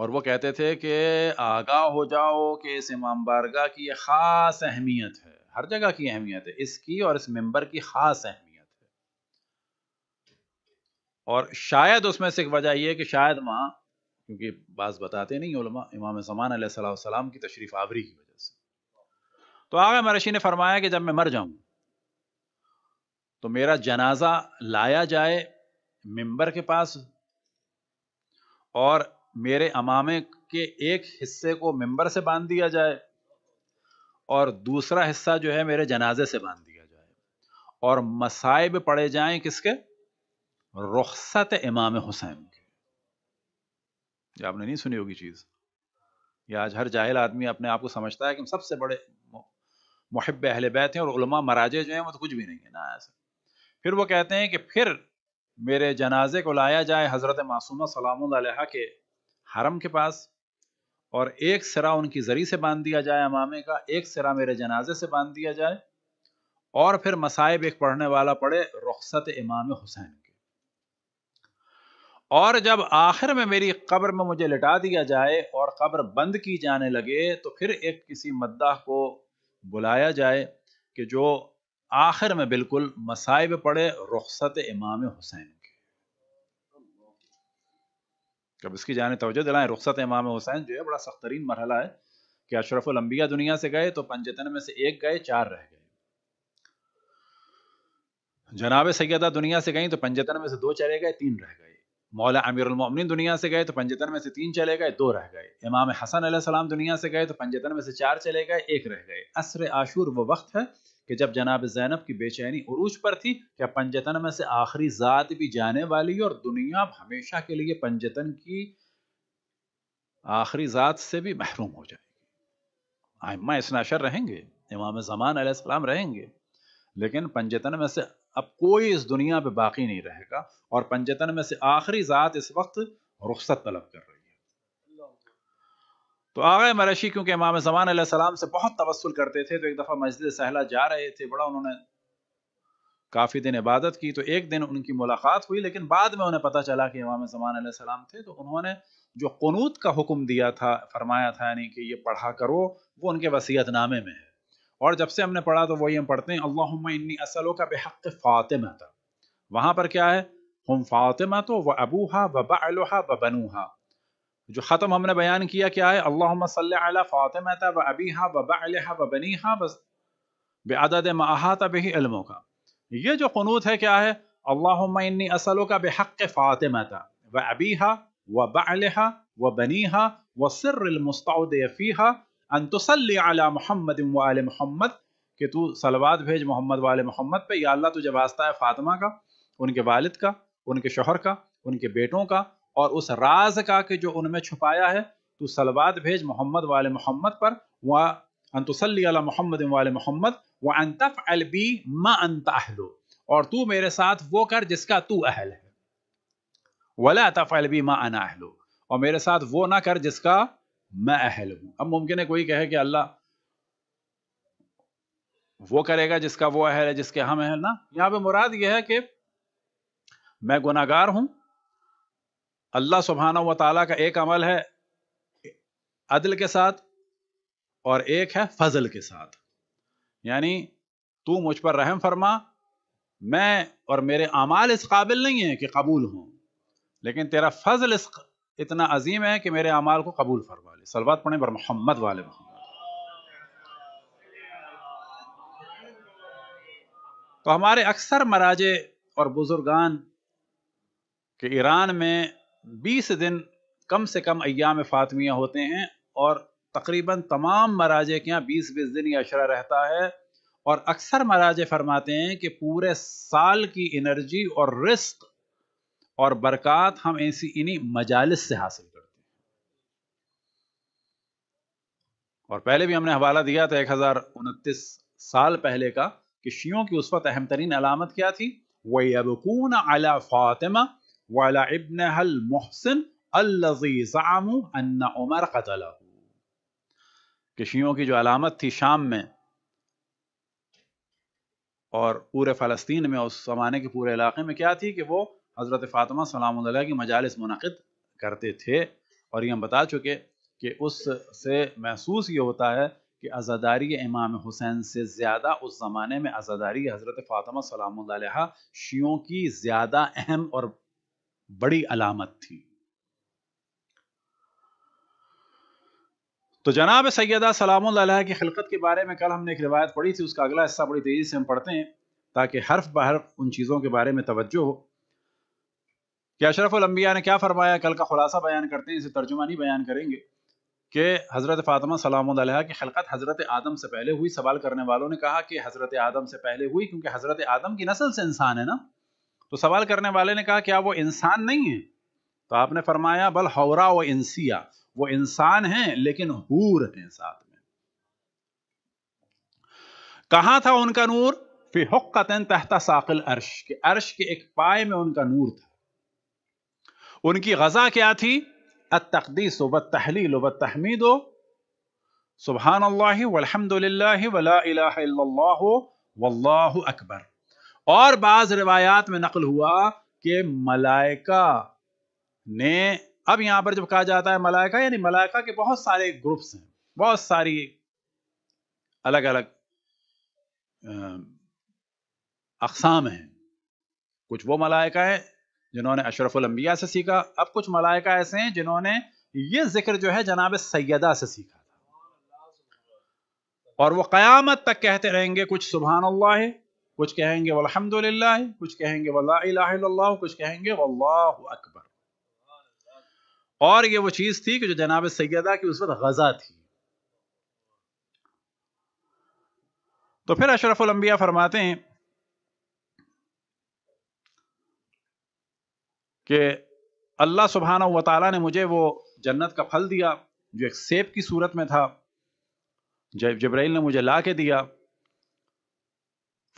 और वो कहते थे कि आगाह हो जाओ कि इस इमाम बारगाह की ये ख़ास अहमियत है हर जगह की अहमियत है इसकी और इस मेंबर की ख़ास अहमियत है और शायद उसमें से एक वजह यह कि शायद वहाँ क्योंकि बात बताते नहीं इमाम समान सलाम की तशरीफ़ आवरी की वजह से तो आगा मरशी ने फरमाया कि जब मैं मर जाऊँ तो मेरा जनाजा लाया जाए मेंबर के पास और मेरे अमामे के एक हिस्से को मेंबर से बांध दिया जाए और दूसरा हिस्सा जो है मेरे जनाजे से बांध दिया जाए और मसाइब पड़े जाएं किसके रुखसत इमाम हुसैन के ये आपने नहीं सुनी होगी चीज़ ये आज हर जाहिल आदमी अपने आप को समझता है कि हम सबसे बड़े महब अहल बैत हैं और उलमा मराजे जो हैं वो तो कुछ भी नहीं है ना ऐसा फिर वो कहते हैं कि फिर मेरे जनाजे को लाया जाए हज़रत मासूमा सलाम के हरम के पास और एक सिरा उनकी जरी से बांध दिया जाए अमामे का एक सिरा मेरे जनाजे से बांध दिया जाए और फिर मसाइब एक पढ़ने वाला पढ़े रुखसत इमाम हुसैन के और जब आखिर में मेरी कब्र में मुझे लिटा दिया जाए और कब्र बंद की जाने लगे तो फिर एक किसी मद्दा को बुलाया जाए कि जो आखिर में बिल्कुल मसाइब पढ़े रुखसत इमाम हुसैन अब इसकी जान तोजह दिलाएं रुखसत इमाम हुसैन जो है बड़ा सख्त तरीन मरहला है कि अशरफुलम्बिया दुनिया से गए तो पंचतन में से एक गए चार रह गए जनाब सैदा दुनिया से गई तो पंचतन में से दो चले गए तीन रह गए मौला अमीरमिन दुनिया से गए तो पंचतन में से तीन चले गए दो रह गए इमाम हसन सलाम दुनिया से गए तो पंचतन में से चार चले गए एक रह गए असर आशूर वो वक्त है कि जब जनाब जैनब की बेचैनी उरूज पर थी क्या पंजतन में से आखिरी ज़ात भी जाने वाली है और दुनिया हमेशा के लिए पंजतन की आखिरी ज़ात से भी महरूम हो जाएगी आयमा इसनाशर रहेंगे इमाम जमान अलैहिस्सलाम रहेंगे लेकिन पंजतन में से अब कोई इस दुनिया पे बाकी नहीं रहेगा और पंजतन में से आखिरी ज़ात इस वक्त रुख्सत तलब कर रही तो आ गए मरशी क्योंकि इमाम जमान सलाम से बहुत तवसल करते थे तो एक दफ़ा मस्जिद सहला जा रहे थे बड़ा उन्होंने काफ़ी दिन इबादत की तो एक दिन उनकी मुलाकात हुई लेकिन बाद में उन्हें पता चला कि इमाम जमान सलाम थे तो उन्होंने जो कनूत का हुक्म दिया था फरमाया था यानी कि ये पढ़ा करो वो उनके वसीयतनामे में है और जब से हमने पढ़ा तो वही हम पढ़ते हैं अल्लाह इन्नी असलों का बेहक फ़ातिमा था वहाँ पर क्या है हम फातिमा तो व अबूहा व बलोहा व बनूहा जो ख़त्म हमने बयान किया क्या है अल्लाह सल फ़ातिमा व अबीहा व बलहा व बनीहा बस बेअदद महाता बही इलमों का ये जो क़नूत है क्या है अल्लामी असलों का बेहक फ़ातिमा व अबीहा व बलहा व बनीहा व सिरमस्ताफ़ीहा अनतसल आला महमद वाल महमद कि तू सलवाद भेज मोहम्मद वाल मोहम्मद पे या अल्लाह तुझे वास्ता है फ़ातिमा का उनके वालिद का उनके शोहर का उनके बेटों का और उस राज का के जो उनमें छुपाया है तो सलवाद भेज मोहम्मद वाले मोहम्मद पर व अला मोहम्मद वाले मोहम्मद व अंतफ अलबी मा अनताहलो और तू मेरे साथ वो कर जिसका तू अहल है वला तफ़ अलबी मा अनाहलो और मेरे साथ वो ना कर जिसका मैं अहल हूं अब मुमकिन है कोई कहे कि अल्लाह वो करेगा जिसका वो अहल है जिसके हम अहल ना यहाँ पे मुराद यह है कि मैं गुनागार हूं अल्लाह सुबहाना व ताली का एक अमल है अदल के साथ और एक है फजल के साथ यानी तू मुझ पर रहम फरमा मैं और मेरे अमाल इस काबिल नहीं है कि कबूल हों लेकिन तेरा फजल इस इतना अजीम है कि मेरे अमाल को कबूल फरमा ले सलवात पढ़े पर मोहम्मद वाले मोहम्मद तो हमारे अक्सर मराजे और बुजुर्गान के ईरान में 20 दिन कम से कम अयाम फातमिया होते हैं और तकरीबन तमाम मराजे के यहाँ बीस बीस दिन यह अशरा रहता है और अक्सर मराजे फरमाते हैं कि पूरे साल की एनर्जी और रिस्क और बरकत हम ऐसी इन्हीं मजालस से हासिल करते हैं और पहले भी हमने हवाला दिया था एक हज़ार उनतीस साल पहले का कि शियों की उस वक्त अहम तरीन अलामत क्या थी वही अबकून अला फातिमा शियों की जो अलामत थी शाम में और पूरे फ़लस्तीन में उस ज़माने के पूरे इलाके में क्या थी कि वो हज़रत फ़ातिमा सलाम की मजालस मुनद करते थे और ये हम बता चुके कि उस से महसूस ये होता है कि आज़ादारी इमाम हुसैन से ज़्यादा उस ज़माने में आज़ादारी हज़रत फ़ातिमा सलाम शियों की ज़्यादा अहम और बड़ी अलामत थी तो जनाब सैदा सलाम की खिलकत के बारे में कल हमने एक रिवायत पढ़ी थी उसका अगला हिस्सा बड़ी तेज़ी से हम पढ़ते हैं ताकि हर्फ बहरफ उन चीज़ों के बारे में तवज्जो हो कि अशरफुलंबिया ने क्या फरमाया कल का खुलासा बयान करते हैं इसे तर्जुमा नहीं बयान करेंगे कि हज़रत फातमा सलाम की खिलकत हज़रत आदम से पहले हुई सवाल करने वालों ने कहा कि हज़रत आदम से पहले हुई क्योंकि हज़रत आदम की नस्ल से इंसान है ना तो सवाल करने वाले ने कहा क्या वो इंसान नहीं है तो आपने फरमाया बल हौरा व इंसिया वो इंसान है लेकिन हूर है साथ में कहा था उनका नूर फिर तहता साकिल अर्श के अर्श के एक पाए में उनका नूर था उनकी गजा क्या थी अतकदीस व तहलील व तहमीद सुबहान अल्लाह वला इलाहा इल्लल्लाह वल्लाहु अकबर और बाज रिवायात में नकल हुआ कि मलाइका ने अब यहां पर जब कहा जाता है मलाइका यानी मलाइका के बहुत सारे ग्रुप्स हैं बहुत सारी अलग अलग अकसाम हैं कुछ वो मलाइका हैं जिन्होंने अशरफुल अंबिया से सीखा अब कुछ मलाइका ऐसे हैं जिन्होंने ये जिक्र जो है जनाब सैदा से सीखा था और वो क़यामत तक कहते रहेंगे कुछ सुबहानल्ला कुछ कहेंगे वलहमदुल्ला कुछ कहेंगे वल्ला कुछ कहेंगे वल्लाह अकबर और ये वो चीज़ थी कि जो जनाब सैदा की उस वक्त गजा थी तो फिर अशरफुलम्बिया फरमाते हैं कि अल्लाह सुबहाना व ने मुझे वो जन्नत का फल दिया जो एक सेब की सूरत में था जब जब्राइल ने मुझे ला के दिया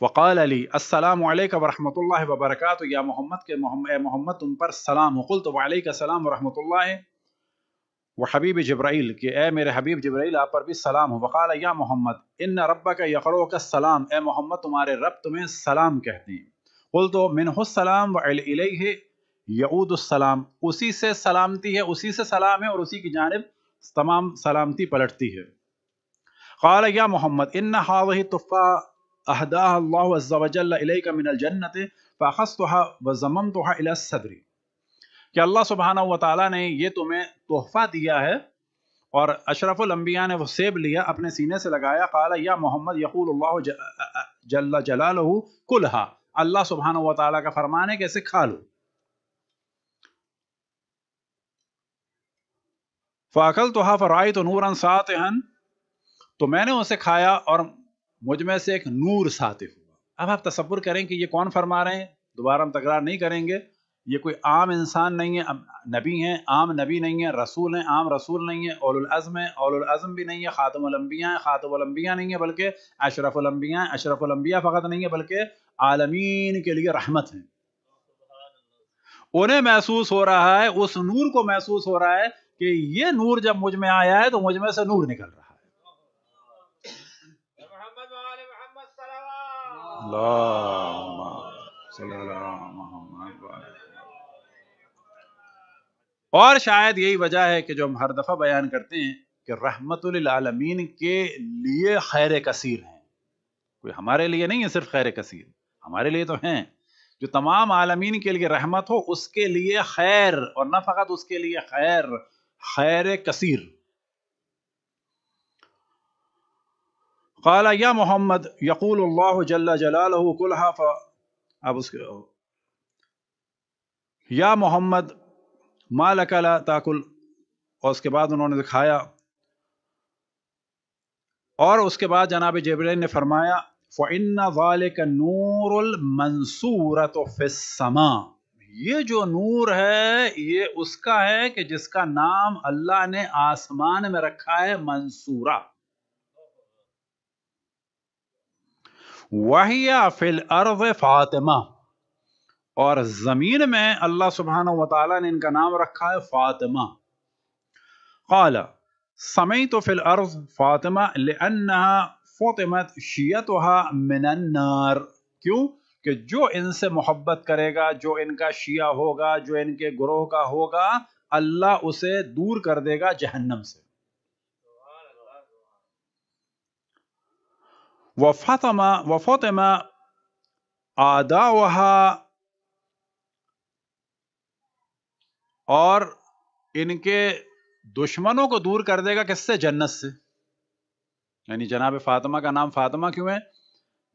वक़ाल अली असलक वरहमत ला वबरक या मोहम्मद के मोहम्मद तुम पर सलाम हकुल तो वालेक सलाम वरहमत व हबीब जब्राइल के ए मेरे हबीब जब्राइल आप पर भी सलाम हो वक़ाल या मोहम्मद इन रब का यकरो का सलाम ए मोहम्मद तुम्हारे रब तुम्हें सलाम कहते हैं कुल तो मिनहसलाम व यऊदसलाम उसी से सलामती है उसी से सलाम है और उसी की जानब तमाम सलामती पलटती है क़ाल या मोहम्मद इन हावही तुफ़ा अहदाजन्नत फ़ाखस तो व ज़मम तो सदरी कि अल्लाह सुबहाना व ताली ने ये तुम्हें तोहफ़ा दिया है और अशरफुलम्बिया ने वो सेब लिया अपने सीने से लगाया काला या मोहम्मद यकूल जल्ला जलाल कुलहा अल्लाह सुबहाना व ताली का फरमान है कैसे खा लो फ़ाकल तो फ़राई तो नूरन सात तो मैंने उसे खाया और मुझ में से एक नूर साते हुआ अब आप तस्वुर करें कि ये कौन फरमा रहे हैं दोबारा हम तकरार नहीं करेंगे ये कोई आम इंसान नहीं है नबी हैं आम नबी नहीं है रसूल हैं आम रसूल नहीं है औलज़म है औलज़म भी नहीं है ख़ातमलम्बिया हैं ख़ातमलम्बिया नहीं है बल्कि अशरफलम्बिया हैं अशरफलम्बिया फ़कत नहीं है बल्कि आलमीन के लिए रहमत हैं उन्हें महसूस हो रहा है उस नूर को महसूस हो रहा है कि ये नूर जब मुझ में आया है तो मुझ में से नूर निकल रहा है और शायद यही वजह है कि जो हम हर दफ़ा बयान करते हैं कि रहमतुल्लामीन के लिए खैर कसीर हैं कोई हमारे लिए नहीं है सिर्फ खैर कसीर हमारे लिए तो हैं जो तमाम आलमीन के लिए रहमत हो उसके लिए खैर और न फ़कत उसके लिए खैर खैर कसीर काला या मोहम्मद यकूल जल्ला जलाल कुल हाफा अब उसके या मोहम्मद मालकला ताकुल और उसके बाद उन्होंने दिखाया और उसके बाद जनाब जबरीन ने फरमाया फ़िन वालिक नूरुल मंसूरत फ़िसमा ये जो नूर है ये उसका है कि जिसका नाम अल्लाह ने आसमान में रखा है मंसूरा वहिया फिल अर्ज फ़ातिमा और ज़मीन में अल्लाह सुबहान वाली ने इनका नाम रखा है फ़ातिमा कला समय तो फिल अर्ज फ़ातिमा लन्ना फ़ातिमत शीयतहा मिनन्नार क्यों कि जो इनसे मोहब्बत करेगा जो इनका शिया होगा जो इनके ग्रोह का होगा अल्लाह उसे दूर कर देगा जहन्नम से वफ़तम वफ़तम आदावहा और इनके दुश्मनों को दूर कर देगा किससे जन्नत से यानी जनाब फातिमा का नाम फातिमा क्यों है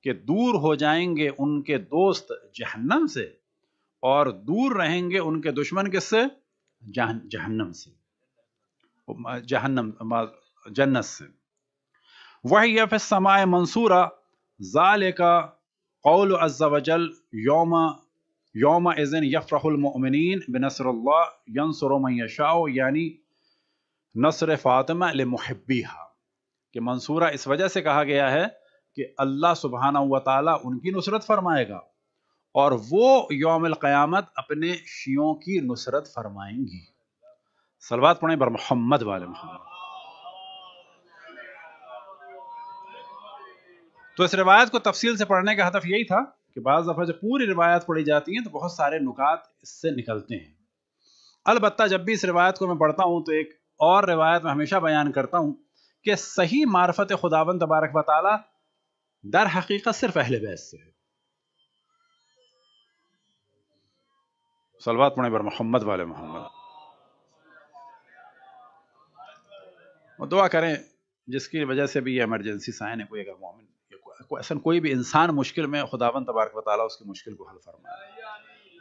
कि दूर हो जाएंगे उनके दोस्त जहन्नम से और दूर रहेंगे उनके दुश्मन किससे जहन जहन्नम से जहन्नम जन्नत से वही फ़ समाय मंसूरा ज़ाल का कौल अजल योम योम इज़न यफ़रमिन बनसरल्ला यनसरमयशा यानी नसर फ़ातिमा लमहब्बीहा कि मंसूरा इस वजह से कहा गया है कि अल्लाह सुबहाना व ताली उनकी नुसरत फरमाएगा और वो योम क़यामत अपने शियों की नुसरत फरमाएंगी सलवात पढ़ें बर मोहम्मद वाले मोहम्मद तो इस रवायत को तफसील से पढ़ने का हदफ यही था कि बज़ दफ़ा जब पूरी रवायत पढ़ी जाती है तो बहुत सारे नुकात इससे निकलते हैं अलबत् जब भी इस रिवायत को मैं पढ़ता हूँ तो एक और रिवायत में हमेशा बयान करता हूँ कि सही मार्फत खुदावन तबारक बताला दर हकीकत सिर्फ अहले बैस से है सलवात पढ़े बर मोहम्मद वाले मोहम्मद और दुआ करें जिसकी वजह से भी ये इमरजेंसी साइन है कोई अगर मोमिन ऐसा कोई भी इंसान मुश्किल में खुदावन तबारक वाली उसकी मुश्किल को हल फरमाए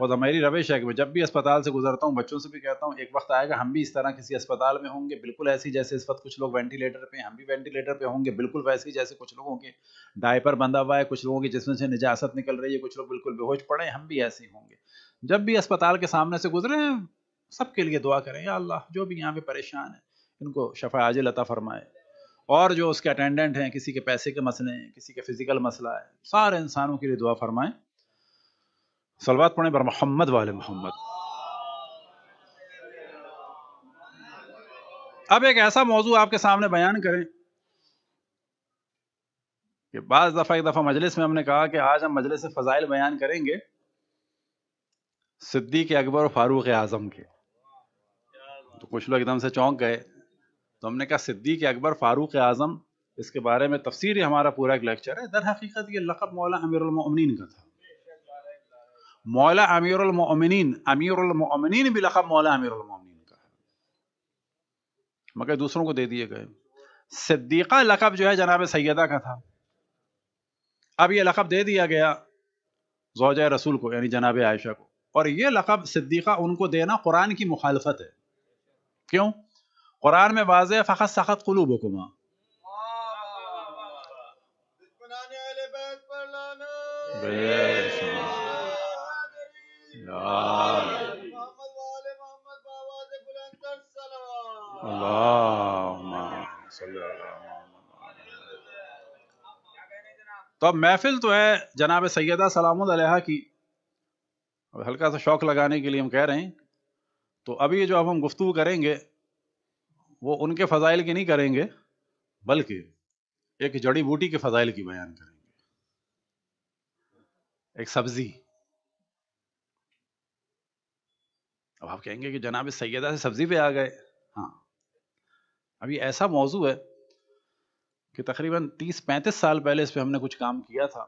और मेरी रविश है कि मैं जब भी अस्पताल से गुजरता हूँ बच्चों से भी कहता हूँ एक वक्त आएगा हम भी इस तरह किसी अस्पताल में होंगे बिल्कुल ऐसी जैसे इस वक्त कुछ लोग वेंटिलेटर पे हम भी वेंटिलेटर पे होंगे बिल्कुल वैसे ही जैसे कुछ लोगों के डायपर बंधा हुआ है कुछ लोगों के जिसमें से निजात निकल रही है कुछ लोग बिल्कुल बेहोश पड़े हम भी ऐसे ही होंगे जब भी अस्पताल के सामने से गुजरे सबके लिए दुआ करें या अल्लाह जो भी यहाँ पे परेशान है इनको शफा आज लता फरमाए और जो उसके अटेंडेंट हैं किसी के पैसे के मसले हैं किसी के फिजिकल मसला है सारे इंसानों के लिए दुआ फरमाएं सलवात पढ़ें बर मोहम्मद वाले मोहम्मद अब एक ऐसा मौजू आपके सामने बयान करें कि बाज़ दफ़ा एक दफ़ा मजलिस में हमने कहा कि आज हम मजलिस फ़ज़ाइल बयान करेंगे सिद्दीक अकबर और फारूक आज़म के तो कुछ लोग एकदम से चौंक गए तो हमने कहा सिद्दीक अकबर फारूक आज़म इसके बारे में तफसीर हमारा पूरा एक लेक्चर है दर हकीकत ये लक़ब मौला अमीरमिन का था मौला अमीरमिन अमीरमिन भी लक़ब मौला अमीरमिन का है मगर दूसरों को दे दिए गए सिद्दीक़ा लक़ब जो है जनाब सैदा का था अब ये लक़ब दे दिया गया जोज रसूल को यानी जनाब आयशा को और ये लक़ब सिद्दीक़ा उनको देना कुरान की मुखालफत है क्यों कुरान में वाज फ़खत सख़त कलूब हुकुमा तो अब महफिल तो है जनाब सैदा सलाम की अब हल्का सा शौक लगाने के लिए हम कह रहे हैं तो अभी जो अब हम गुफ्तु करेंगे वो उनके फ़ज़ाइल की नहीं करेंगे बल्कि एक जड़ी बूटी के फ़ज़ाइल की बयान करेंगे एक सब्ज़ी अब आप कहेंगे कि जनाब सैदा से सब्ज़ी पे आ गए हाँ अब ये ऐसा मौजू है कि तकरीबन 30-35 साल पहले इस पर हमने कुछ काम किया था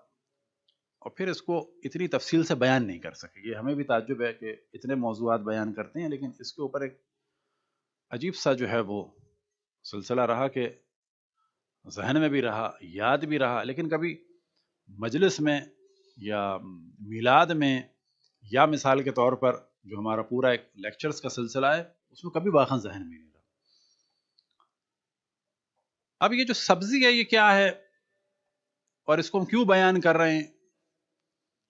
और फिर इसको इतनी तफसील से बयान नहीं कर सके ये हमें भी ताजुब है कि इतने मौजूद बयान करते हैं लेकिन इसके ऊपर एक अजीब सा जो है वो सिलसिला रहा कि जहन में भी रहा याद भी रहा लेकिन कभी मजलिस में या मिलाद में या मिसाल के तौर पर जो हमारा पूरा एक लेक्चर्स का सिलसिला है उसमें कभी वाखन जहन में नहीं रहा अब ये जो सब्ज़ी है ये क्या है और इसको हम क्यों बयान कर रहे हैं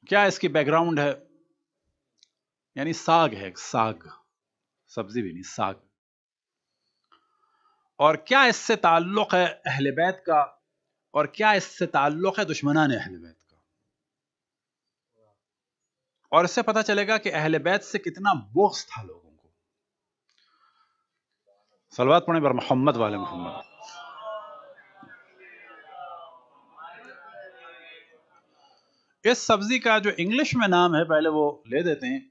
क्या इसकी बैकग्राउंड है यानी साग है साग सब्जी भी नहीं साग और क्या इससे ताल्लुक़ है अहल बैत का और क्या इससे ताल्लुक़ है दुश्मनान अहल बैत का और इससे पता चलेगा कि अहल बैत से कितना बोक्स था लोगों को सलवात पढ़े पर मोहम्मद वाले मोहम्मद इस सब्जी का जो इंग्लिश में नाम है पहले वो ले देते हैं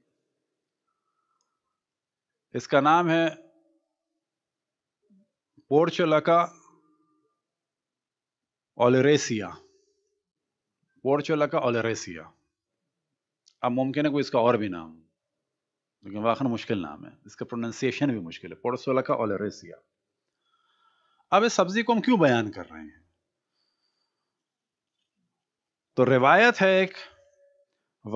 इसका नाम है पोर्चोलका ओलरेसिया पोर्चोलका ओलरेसिया अब मुमकिन है कोई इसका और भी नाम लेकिन वाखन मुश्किल नाम है इसका प्रोनाउंसिएशन भी मुश्किल है पोर्सोलका ओलरेसिया अब इस सब्जी को हम क्यों बयान कर रहे हैं तो रिवायत है एक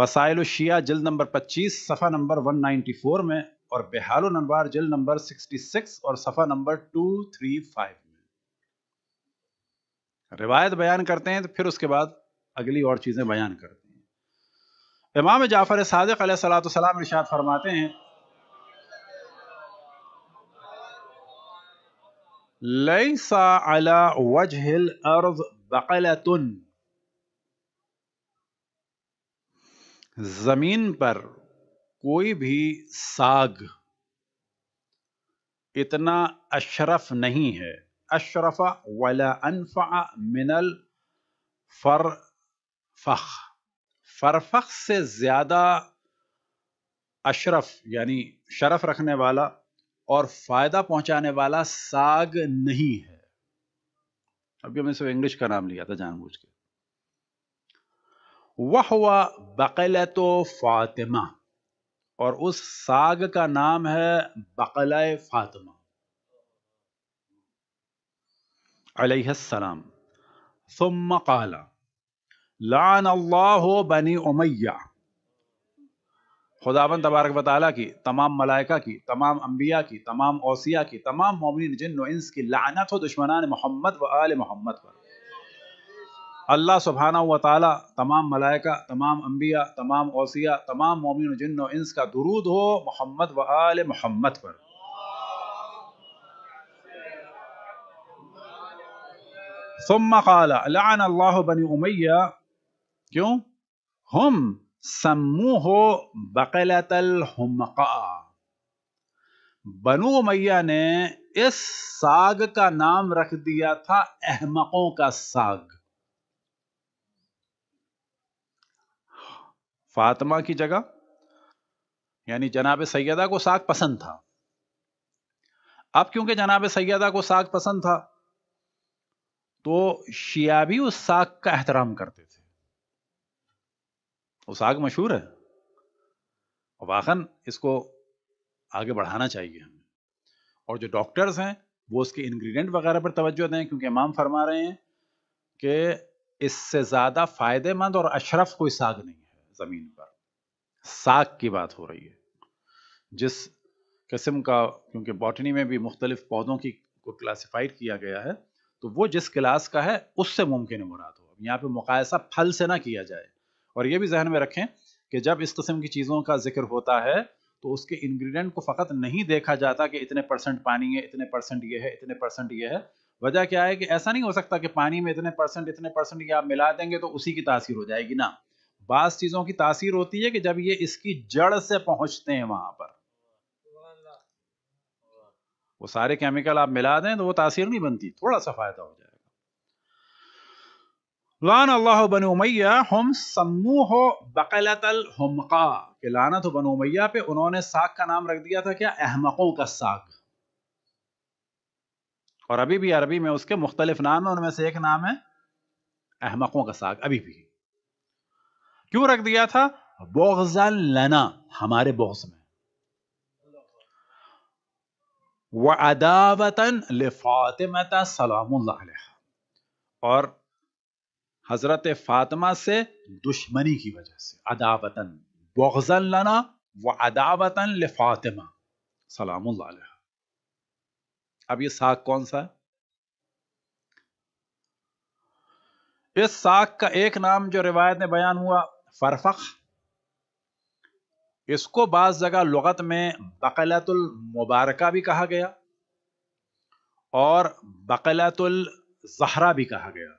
वसाइल शिया जल्द नंबर 25 सफ़ा नंबर 194 में और बेहालो ननवार जेल नंबर 66 और सफा नंबर 235 में रिवायत बयान करते हैं तो फिर उसके बाद अगली और चीजें बयान करते हैं इमाम जाफर सादक सलाम इर्शाद फरमाते हैं जमीन पर कोई भी साग इतना अशरफ नहीं है अशरफा वाला अनफ़ा मिनल फ़र फ़ख फ़रफ़ख से ज़्यादा अशरफ यानी शरफ रखने वाला और फ़ायदा पहुंचाने वाला साग नहीं है अभी हमने सिर्फ इंग्लिश का नाम लिया था जानबूझ के वह हुआ तो फ़ातिमा और उस साग का नाम है बकलाए फातिमा अलैहिस्सलाम सुम्म काला लान अल्लाह बनी उमैया खुदावन तबारक बताला की तमाम मलाइका की तमाम अम्बिया की तमाम ओसिया की तमाम मोमिन जिन इंस की लानत हो दुश्मनान मोहम्मद व आल मोहम्मद पर अल्लाह सुबहाना व ताली तमाम मलाइका तमाम अम्बिया तमाम ओसिया तमाम मोमिन जिन व इंस का दुरूद हो मोहम्मद व आल मोहम्मद पर सुम्मा बनी उमैया क्यों हम सम्मू हो बकलतल हमका बनु उमैया ने इस साग का नाम रख दिया था अहमकों का साग फातिमा की जगह यानी जनाब सैदा को साग पसंद था अब क्योंकि जनाब सैदा को साग पसंद था तो शिया भी उस साग का एहतराम करते थे वो साग मशहूर है और इसको आगे बढ़ाना चाहिए हमें और जो डॉक्टर्स हैं वो उसके इंग्रेडिएंट वगैरह पर तवज्जो दें क्योंकि इमाम फरमा रहे हैं कि इससे ज़्यादा फ़ायदेमंद और अशरफ कोई साग नहीं ज़मीन पर साग की बात हो रही है जिस किस्म का क्योंकि बॉटनी में भी मुख्तलिफ पौधों की को क्लासिफाइड किया गया है तो वो जिस क्लास का है उससे मुमकिन मुराद हो यहाँ पे मुकायसा फल से ना किया जाए और ये भी जहन में रखें कि जब इस किस्म की चीज़ों का जिक्र होता है तो उसके इंग्रेडिएंट को फ़कत नहीं देखा जाता कि इतने परसेंट पानी है इतने परसेंट ये है इतने परसेंट ये है वजह क्या है कि ऐसा नहीं हो सकता कि पानी में इतने परसेंट इतने परसेंट ये आप मिला देंगे तो उसी की तासीर हो जाएगी ना बास चीज़ों की तासीर होती है कि जब ये इसकी जड़ से पहुंचते हैं वहां पर वो सारे केमिकल आप मिला दें तो वो तासीर नहीं बनती थोड़ा सा फायदा हो जाएगा लान अल्लाह बन उमैया हम सम्मू हो बकलतल हमका के तो बन उमैया पे उन्होंने साग का नाम रख दिया था क्या अहमकों का साग और अभी भी अरबी में उसके मुख्तलिफ नाम है उनमें से एक नाम है अहमकों का साग अभी भी क्यों रख दिया था बोगजल लना हमारे बोस में व अदावतन फातिमता सलाम और हजरत फातिमा से दुश्मनी की वजह से अदावतन बोगजन लना व अदावतन फातिमा सलाम अब ये साग कौन सा है इस साग का एक नाम जो रिवायत में बयान हुआ फरफक इसको बाज जगह लगत में बकलातुल मुबारका भी कहा गया और बकलातुल जहरा भी कहा गया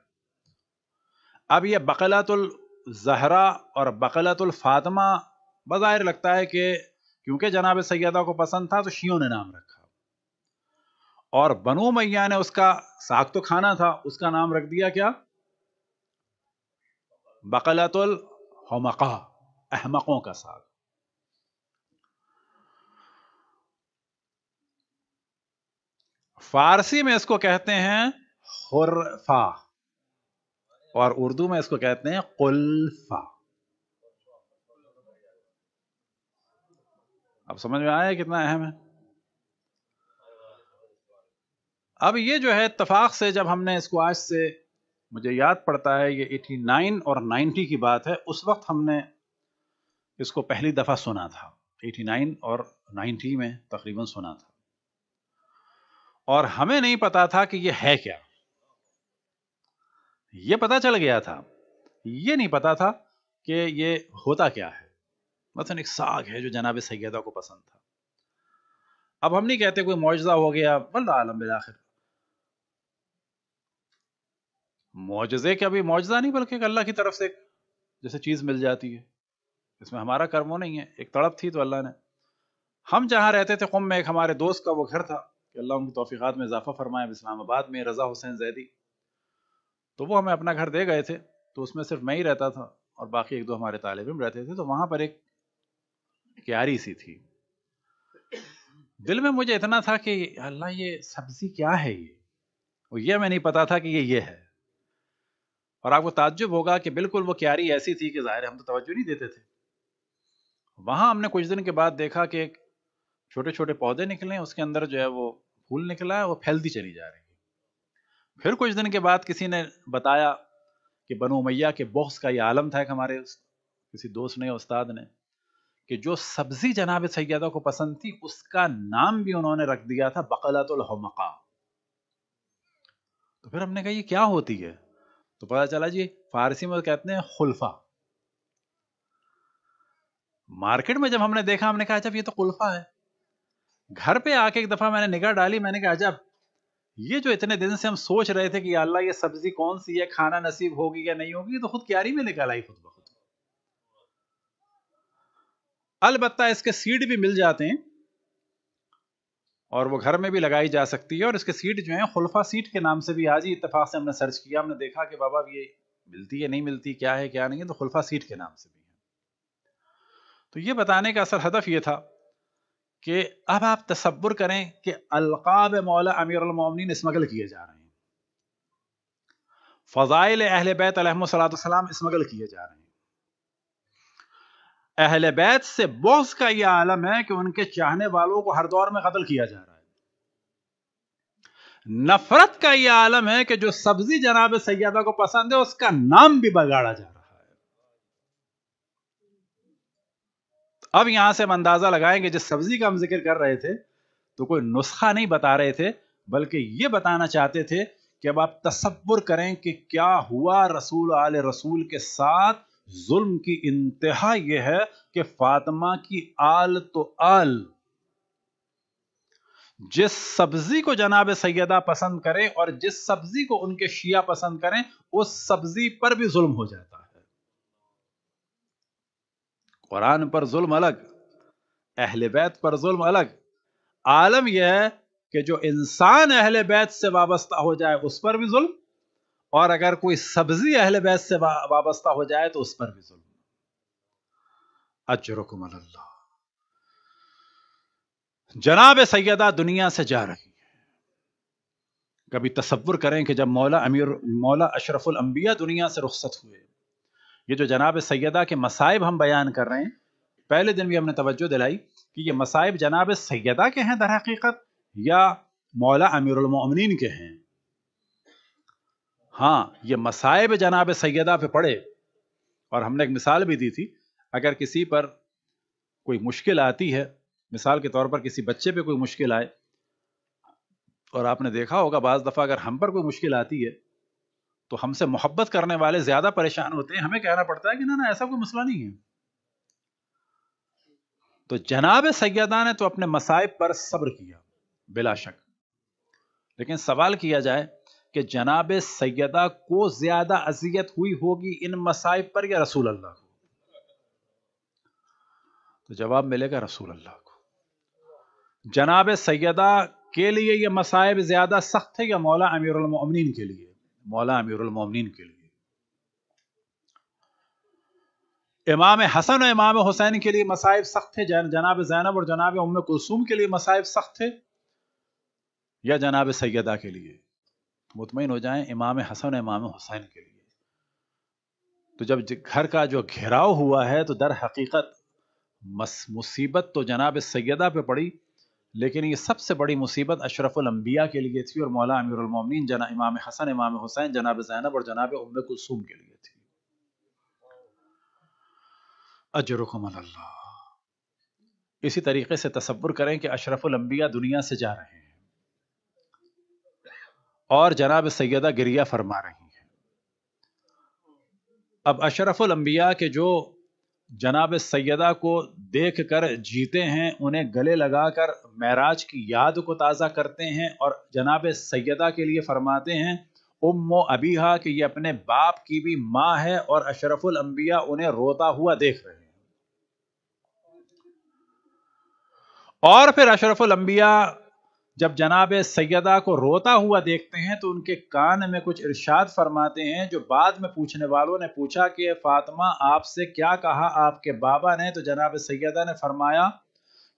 अब यह बकलातुल जहरा और बकलातुल फातमा बज़ाहिर लगता है कि क्योंकि जनाब सैदा को पसंद था तो शियों ने नाम रखा और बनो मैया ने उसका साग तो खाना था उसका नाम रख दिया क्या बकलातुल हमका अहमकों का साथ फारसी में इसको कहते हैं हुरफा और उर्दू में इसको कहते हैं कुल्फा अब समझ में आया कितना अहम है अब ये जो है इतफाक से जब हमने इसको आज से मुझे याद पड़ता है ये 89 और 90 की बात है उस वक्त हमने इसको पहली दफ़ा सुना था 89 और 90 में तकरीबन सुना था और हमें नहीं पता था कि ये है क्या ये पता चल गया था ये नहीं पता था कि ये होता क्या है मतलब एक साग है जो जनाब सैदा को पसंद था अब हम नहीं कहते कोई मुआवजा हो गया बल्ला आलम बिलाखिर मुआजे क्या भी मुआजा नहीं बल्कि अल्लाह की तरफ से जैसे चीज़ मिल जाती है इसमें हमारा कर्म वो नहीं है एक तड़प थी तो अल्लाह ने हम जहाँ रहते थे कुम में एक हमारे दोस्त का वो घर था कि अल्लाह उनकी तोफ़ीक़ात में इजाफा फरमाए इस्लामाबाद में रज़ा हुसैन जैदी तो वो हमें अपना घर दे गए थे तो उसमें सिर्फ मैं ही रहता था और बाकी एक दो हमारे तालब इम रहते थे तो वहाँ पर एक क्यारी सी थी दिल में मुझे इतना था कि अल्लाह ये सब्ज़ी क्या है ये और यह मैं नहीं पता था कि ये ये है और आपको ताज्जुब होगा कि बिल्कुल वो क्यारी ऐसी थी कि ज़ाहिर हम तो तवज्जो नहीं देते थे वहां हमने कुछ दिन के बाद देखा कि एक छोटे छोटे पौधे निकले उसके अंदर जो है वो फूल निकला है वो फैलती चली जा रही है फिर कुछ दिन के बाद किसी ने बताया कि बनो मैया के बॉक्स का ये आलम था एक हमारे किसी दोस्त ने उस्ताद ने कि जो सब्जी जनाब सैदा को पसंद थी उसका नाम भी उन्होंने रख दिया था बकलातुल हमका तो फिर हमने कहा ये क्या होती है तो पता चला जी फारसी में तो कहते हैं खुल्फा मार्केट में जब हमने देखा हमने कहा जब अच्छा, ये तो कुल्फा है घर पे आके एक दफा मैंने निगाह डाली मैंने कहा जब अच्छा, ये जो इतने दिन से हम सोच रहे थे कि अल्लाह ये सब्जी कौन सी है खाना नसीब होगी या नहीं होगी तो खुद क्यारी में निकल आई खुद ब खुद अलबत्ता इसके सीड भी मिल जाते हैं और वो घर में भी लगाई जा सकती है और इसके सीट जो है खुलफा सीट के नाम से भी आज ही इतफाक से हमने सर्च किया हमने देखा कि बाबा ये मिलती है नहीं मिलती क्या है क्या नहीं है तो खुलफा सीट के नाम से भी है तो ये बताने का असल हदफ ये था कि अब आप तस्वुर करें कि अलकाब मौला अमीरमिन स्मगल किए जा रहे हैं फ़ज़ाइल अहल बैत सलाम स्मगल किए जा रहे हैं अहल बैत से बोस का यह आलम है कि उनके चाहने वालों को हर दौर में कत्ल किया जा रहा है नफरत का यह आलम है कि जो सब्जी जनाब सैदा को पसंद है उसका नाम भी बगाड़ा जा रहा है अब यहां से हम अंदाजा लगाएंगे जिस सब्जी का हम जिक्र कर रहे थे तो कोई नुस्खा नहीं बता रहे थे बल्कि यह बताना चाहते थे कि अब आप तस्वुर करें कि क्या हुआ रसूल आल रसूल के साथ जुल्म की इंतहा यह है कि फातिमा की आल तो आल जिस सब्जी को जनाब सैदा पसंद करें और जिस सब्जी को उनके शिया पसंद करें उस सब्जी पर भी जुल्म हो जाता है कुरान पर जुल्म अलग अहल बैत पर जुल्म अलग आलम यह है कि जो इंसान अहल बैत से वाबस्ता हो जाए उस पर भी जुल्म और अगर कोई सब्जी अहल बैस से वाबस्ता हो जाए तो उस पर भी जुल्म अजरकुम अल्लाह जनाब सैदा दुनिया से जा रही है कभी तस्वुर करें कि जब मौला अमीर मौला अशरफुल अंबिया दुनिया से रुखसत हुए ये जो जनाब सैदा के मसाइब हम बयान कर रहे हैं पहले दिन भी हमने तवज्जो दिलाई कि ये मसाइब जनाब सैदा के हैं दर हकीकत या मौला अमीरमिन के हैं हाँ ये मसायब जनाब सैदा पे पड़े और हमने एक मिसाल भी दी थी अगर किसी पर कोई मुश्किल आती है मिसाल के तौर पर किसी बच्चे पे कोई मुश्किल आए और आपने देखा होगा बज दफ़ा अगर हम पर कोई मुश्किल आती है तो हमसे मोहब्बत करने वाले ज़्यादा परेशान होते हैं हमें कहना पड़ता है कि ना ना ऐसा कोई मसला नहीं है तो जनाब सैदा ने तो अपने मसाइब पर सब्र किया बिला शक लेकिन सवाल किया जाए कि जनाब सैदा को ज्यादा अजियत हुई होगी इन मसाइब पर या रसूल अल्लाह को तो जवाब मिलेगा रसूल अल्लाह को जनाब सैदा के लिए ये मसाइब ज़्यादा सख्त है या मौला अमीरमिन के लिए मौला अमीरमिन के लिए इमाम हसन और इमाम हुसैन के लिए मसाइब सख्त है जनाब जैनब और जनाब उम कुलसूम के लिए मसाइब सख्त है या जनाब सैदा के लिए मुतमिन हो जाएं इमाम हसन इमाम हुसैन के लिए तो जब घर का जो घेराव हुआ है तो दर हकीकत मुसीबत तो जनाब सैदा पे पड़ी लेकिन ये सबसे बड़ी मुसीबत अशरफुलम्बिया के लिए थी और मौला अमीरमिन जना इमाम हसन इमाम हुसैन जनाब जैनब और जनाब उम कुलसूम के लिए थी अजरकम इसी तरीके से तस्वुर करें कि अशरफुलंबिया दुनिया से जा रहे हैं और जनाब सैदा गिरिया फरमा रही हैं अब अशरफुलम्बिया के जो जनाब सैदा को देख कर जीते हैं उन्हें गले लगाकर महराज की याद को ताज़ा करते हैं और जनाब सैदा के लिए फरमाते हैं उम अबीहा कि ये अपने बाप की भी माँ है और अशरफुल अम्बिया उन्हें रोता हुआ देख रहे हैं और फिर अशरफुल अम्बिया जब जनाब सैदा को रोता हुआ देखते हैं तो उनके कान में कुछ इरशाद फरमाते हैं जो बाद में पूछने वालों ने पूछा कि फातिमा आपसे क्या कहा आपके बाबा ने तो जनाब सैदा ने फरमाया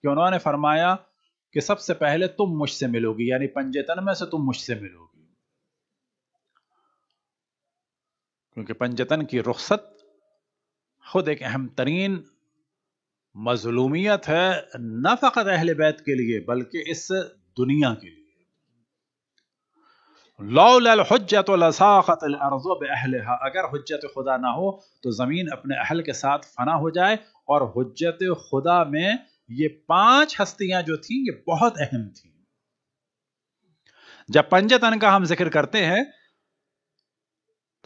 कि उन्होंने फरमाया कि सबसे पहले तुम मुझसे मिलोगी यानी पंजतन में से तुम मुझसे मिलोगी क्योंकि पंजतन की रुख्सत खुद एक अहम तरीन मजलूमियत है न फ़कत अहल बैत के लिए बल्कि इस दुनिया के लिए अगर हजत खुदा ना हो तो ज़मीन अपने अहल के साथ फना हो जाए और हजत खुदा में ये पांच हस्तियां जो थी ये बहुत अहम थी जब पंजतन का हम जिक्र करते हैं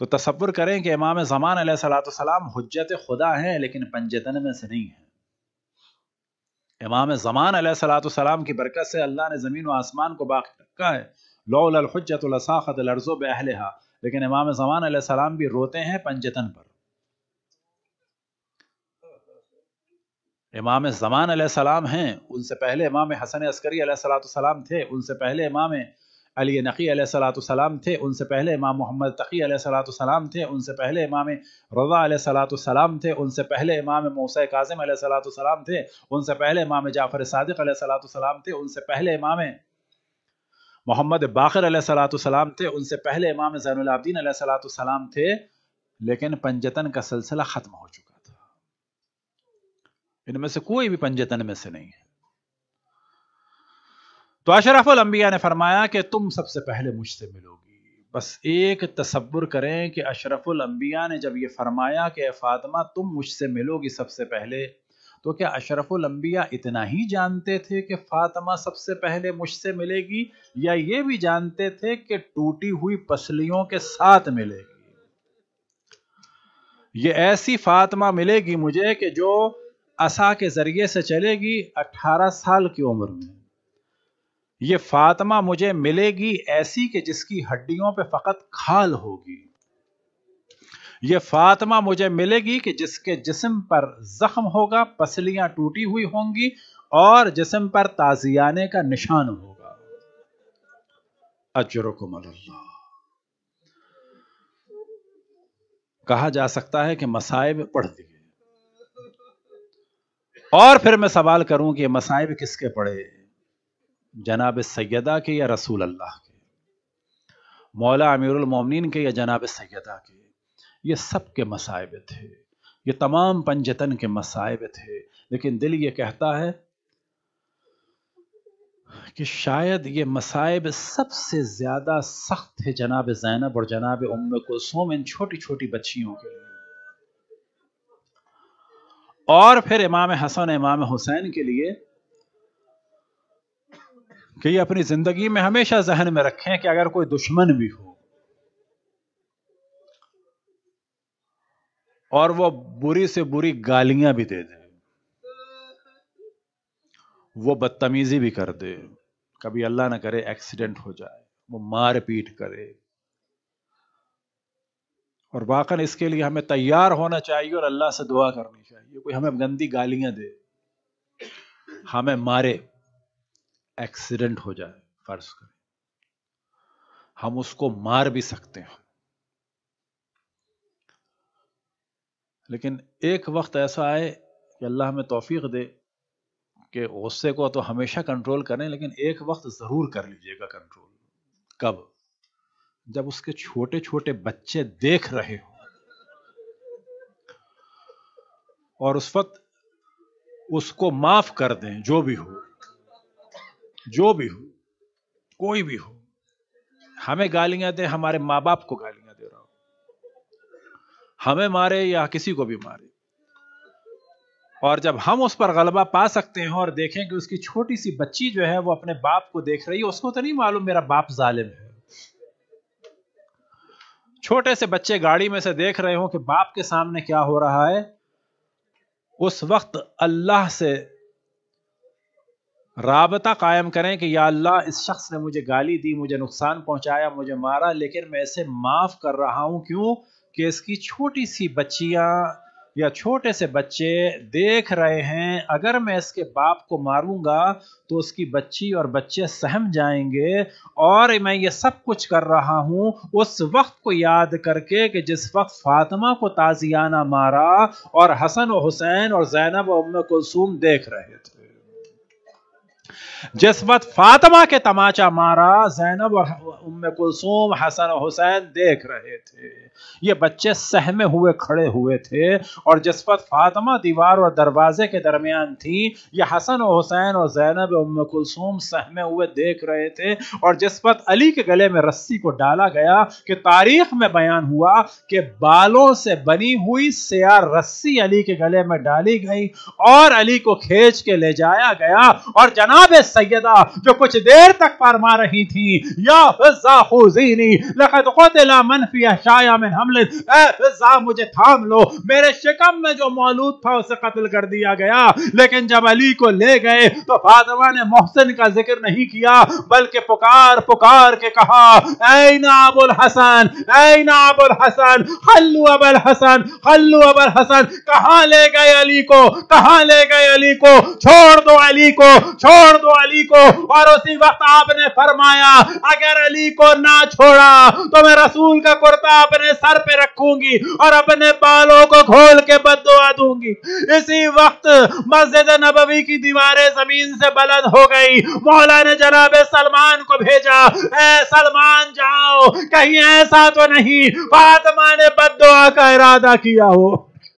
तो तस्वुर करें कि इमाम ज़मान सलाम हजत खुदा है लेकिन पंजतन में से नहीं है इमाम ज़मान सलाम की बरकत से अल्लाह ने ज़मीन व आसमान को बाकी रखा है लौलहजत लर्ज़ो बहलहा लेकिन इमाम ज़मान सलाम भी रोते हैं पंजतन पर इमाम ज़मान सलाम हैं उनसे पहले इमाम हसन अस्करी सलाम थे उनसे पहले इमाम अली नकी सलाम थे उनसे पहले इमाम मोहम्मद तकी सलाम थे उनसे पहले इमाम रज़ा सलाम थे उनसे पहले इमाम मौसा काजम सलाम थे उनसे पहले इमाम जाफ़र सदक सलाम थे उनसे पहले इमाम मोहम्मद बाकर सलाम थे उनसे पहले इमाम जैनलाब्दीन सलाम थे लेकिन पंजतन का सिलसिला ख़त्म हो चुका था इनमें से कोई भी पंजतन में से नहीं है तो अशरफ अलम्बिया ने फरमाया कि तुम सबसे पहले मुझसे मिलोगी बस एक तस्वुर करें कि अशरफ अलम्बिया ने जब ये फरमाया कि फातिमा तुम मुझसे मिलोगी सबसे पहले तो क्या अशरफ अलम्बिया इतना ही जानते थे कि फातिमा सबसे पहले मुझसे मिलेगी या ये भी जानते थे कि टूटी हुई पसलियों के साथ मिलेगी ये ऐसी फातिमा मिलेगी मुझे कि जो असा के जरिए से चलेगी 18 साल की उम्र में ये फातिमा मुझे मिलेगी ऐसी कि जिसकी हड्डियों पे फकत खाल होगी ये फातिमा मुझे मिलेगी कि जिसके जिस्म पर जख्म होगा पसलियां टूटी हुई होंगी और जिस्म पर ताजियाने का निशान होगा अजरकुम अल्लाह कहा जा सकता है कि मसाइब पढ़ दिए और फिर मैं सवाल करूं कि मसाइब किसके पढ़े जनाब सैदा के या रसूल अल्लाह के मौला अमीरमिन के या जनाब सैदा के ये सब के मसाइब थे ये तमाम पंजतन के मसाइब थे लेकिन दिल ये कहता है कि शायद ये मसाइब सबसे ज़्यादा सख्त है जनाब जैनब और जनाब उम कुलसूम इन छोटी छोटी बच्चियों के लिए और फिर इमाम हसन इमाम हुसैन के लिए कि ये अपनी जिंदगी में हमेशा जहन में रखें कि अगर कोई दुश्मन भी हो और वो बुरी से बुरी गालियां भी दे दे वो बदतमीजी भी कर दे कभी अल्लाह ना करे एक्सीडेंट हो जाए वो मार पीट करे और वाकन इसके लिए हमें तैयार होना चाहिए और अल्लाह से दुआ करनी चाहिए कोई हमें गंदी गालियां दे हमें मारे एक्सीडेंट हो जाए फर्ज करें हम उसको मार भी सकते हैं लेकिन एक वक्त ऐसा आए कि अल्लाह हमें तोफीक दे कि गुस्से को तो हमेशा कंट्रोल करें लेकिन एक वक्त ज़रूर कर लीजिएगा कंट्रोल कब जब उसके छोटे छोटे बच्चे देख रहे हो और उस वक्त उसको माफ कर दें जो भी हो जो भी हो कोई भी हो हमें गालियां दे हमारे माँ बाप को गालियां दे रहा हो हमें मारे या किसी को भी मारे और जब हम उस पर गलबा पा सकते हैं और देखें कि उसकी छोटी सी बच्ची जो है वो अपने बाप को देख रही है उसको तो नहीं मालूम मेरा बाप जालिम है छोटे से बच्चे गाड़ी में से देख रहे हो कि बाप के सामने क्या हो रहा है उस वक्त अल्लाह से रबता कायम करें कि या अल्लाह इस शख्स ने मुझे गाली दी मुझे नुकसान पहुंचाया मुझे मारा लेकिन मैं इसे माफ़ कर रहा हूं क्यों कि इसकी छोटी सी बच्चियां या छोटे से बच्चे देख रहे हैं अगर मैं इसके बाप को मारूंगा तो उसकी बच्ची और बच्चे सहम जाएंगे और मैं ये सब कुछ कर रहा हूँ उस वक्त को याद करके कि जिस वक्त फातिमा को ताजियाना मारा और हसन और हुसैन और जैनब और उम कुलसूम देख रहे थे जिस वक्त फातिमा के तमाचा मारा जैनब और उम कुलसूम हसन और हुसैन देख रहे थे ये बच्चे सहमे हुए खड़े हुए थे और जिस वक्त फातिमा दीवार और दरवाजे के दरमियान थी ये हसन और हुसैन और जैनब उम कुलसूम सहमे हुए देख रहे थे और जिस वक्त अली के गले में रस्सी को डाला गया कि तारीख में बयान हुआ कि बालों से बनी हुई सियार रस्सी अली के गले में डाली गई और अली को खींच के ले जाया गया और जना जनाब सैदा जो कुछ देर तक फरमा रही थी या फिजा खुजीनी लखत मनफी में हमले ए फिजा मुझे थाम लो मेरे शिकम में जो मौलूद था उसे कत्ल कर दिया गया लेकिन जब अली को ले गए तो फातिमा ने मोहसिन का जिक्र नहीं किया बल्कि पुकार पुकार के कहा ऐना अबुल हसन ऐना अबुल हसन हल्लू अबुल हसन हल्लू अबुल हसन कहा ले गए अली को कहा ले गए अली को छोड़ दो अली को छोड़ छोड़ दो अली को और उसी वक्त आपने फरमाया अगर अली को ना छोड़ा तो मैं रसूल का कुर्ता अपने सर पे रखूंगी और अपने बालों को खोल के बदवा दूंगी इसी वक्त मस्जिद नबवी की दीवारें जमीन से बुलंद हो गई मौला ने जनाब सलमान को भेजा ए सलमान जाओ कहीं ऐसा तो नहीं फातिमा ने बदवा का इरादा किया हो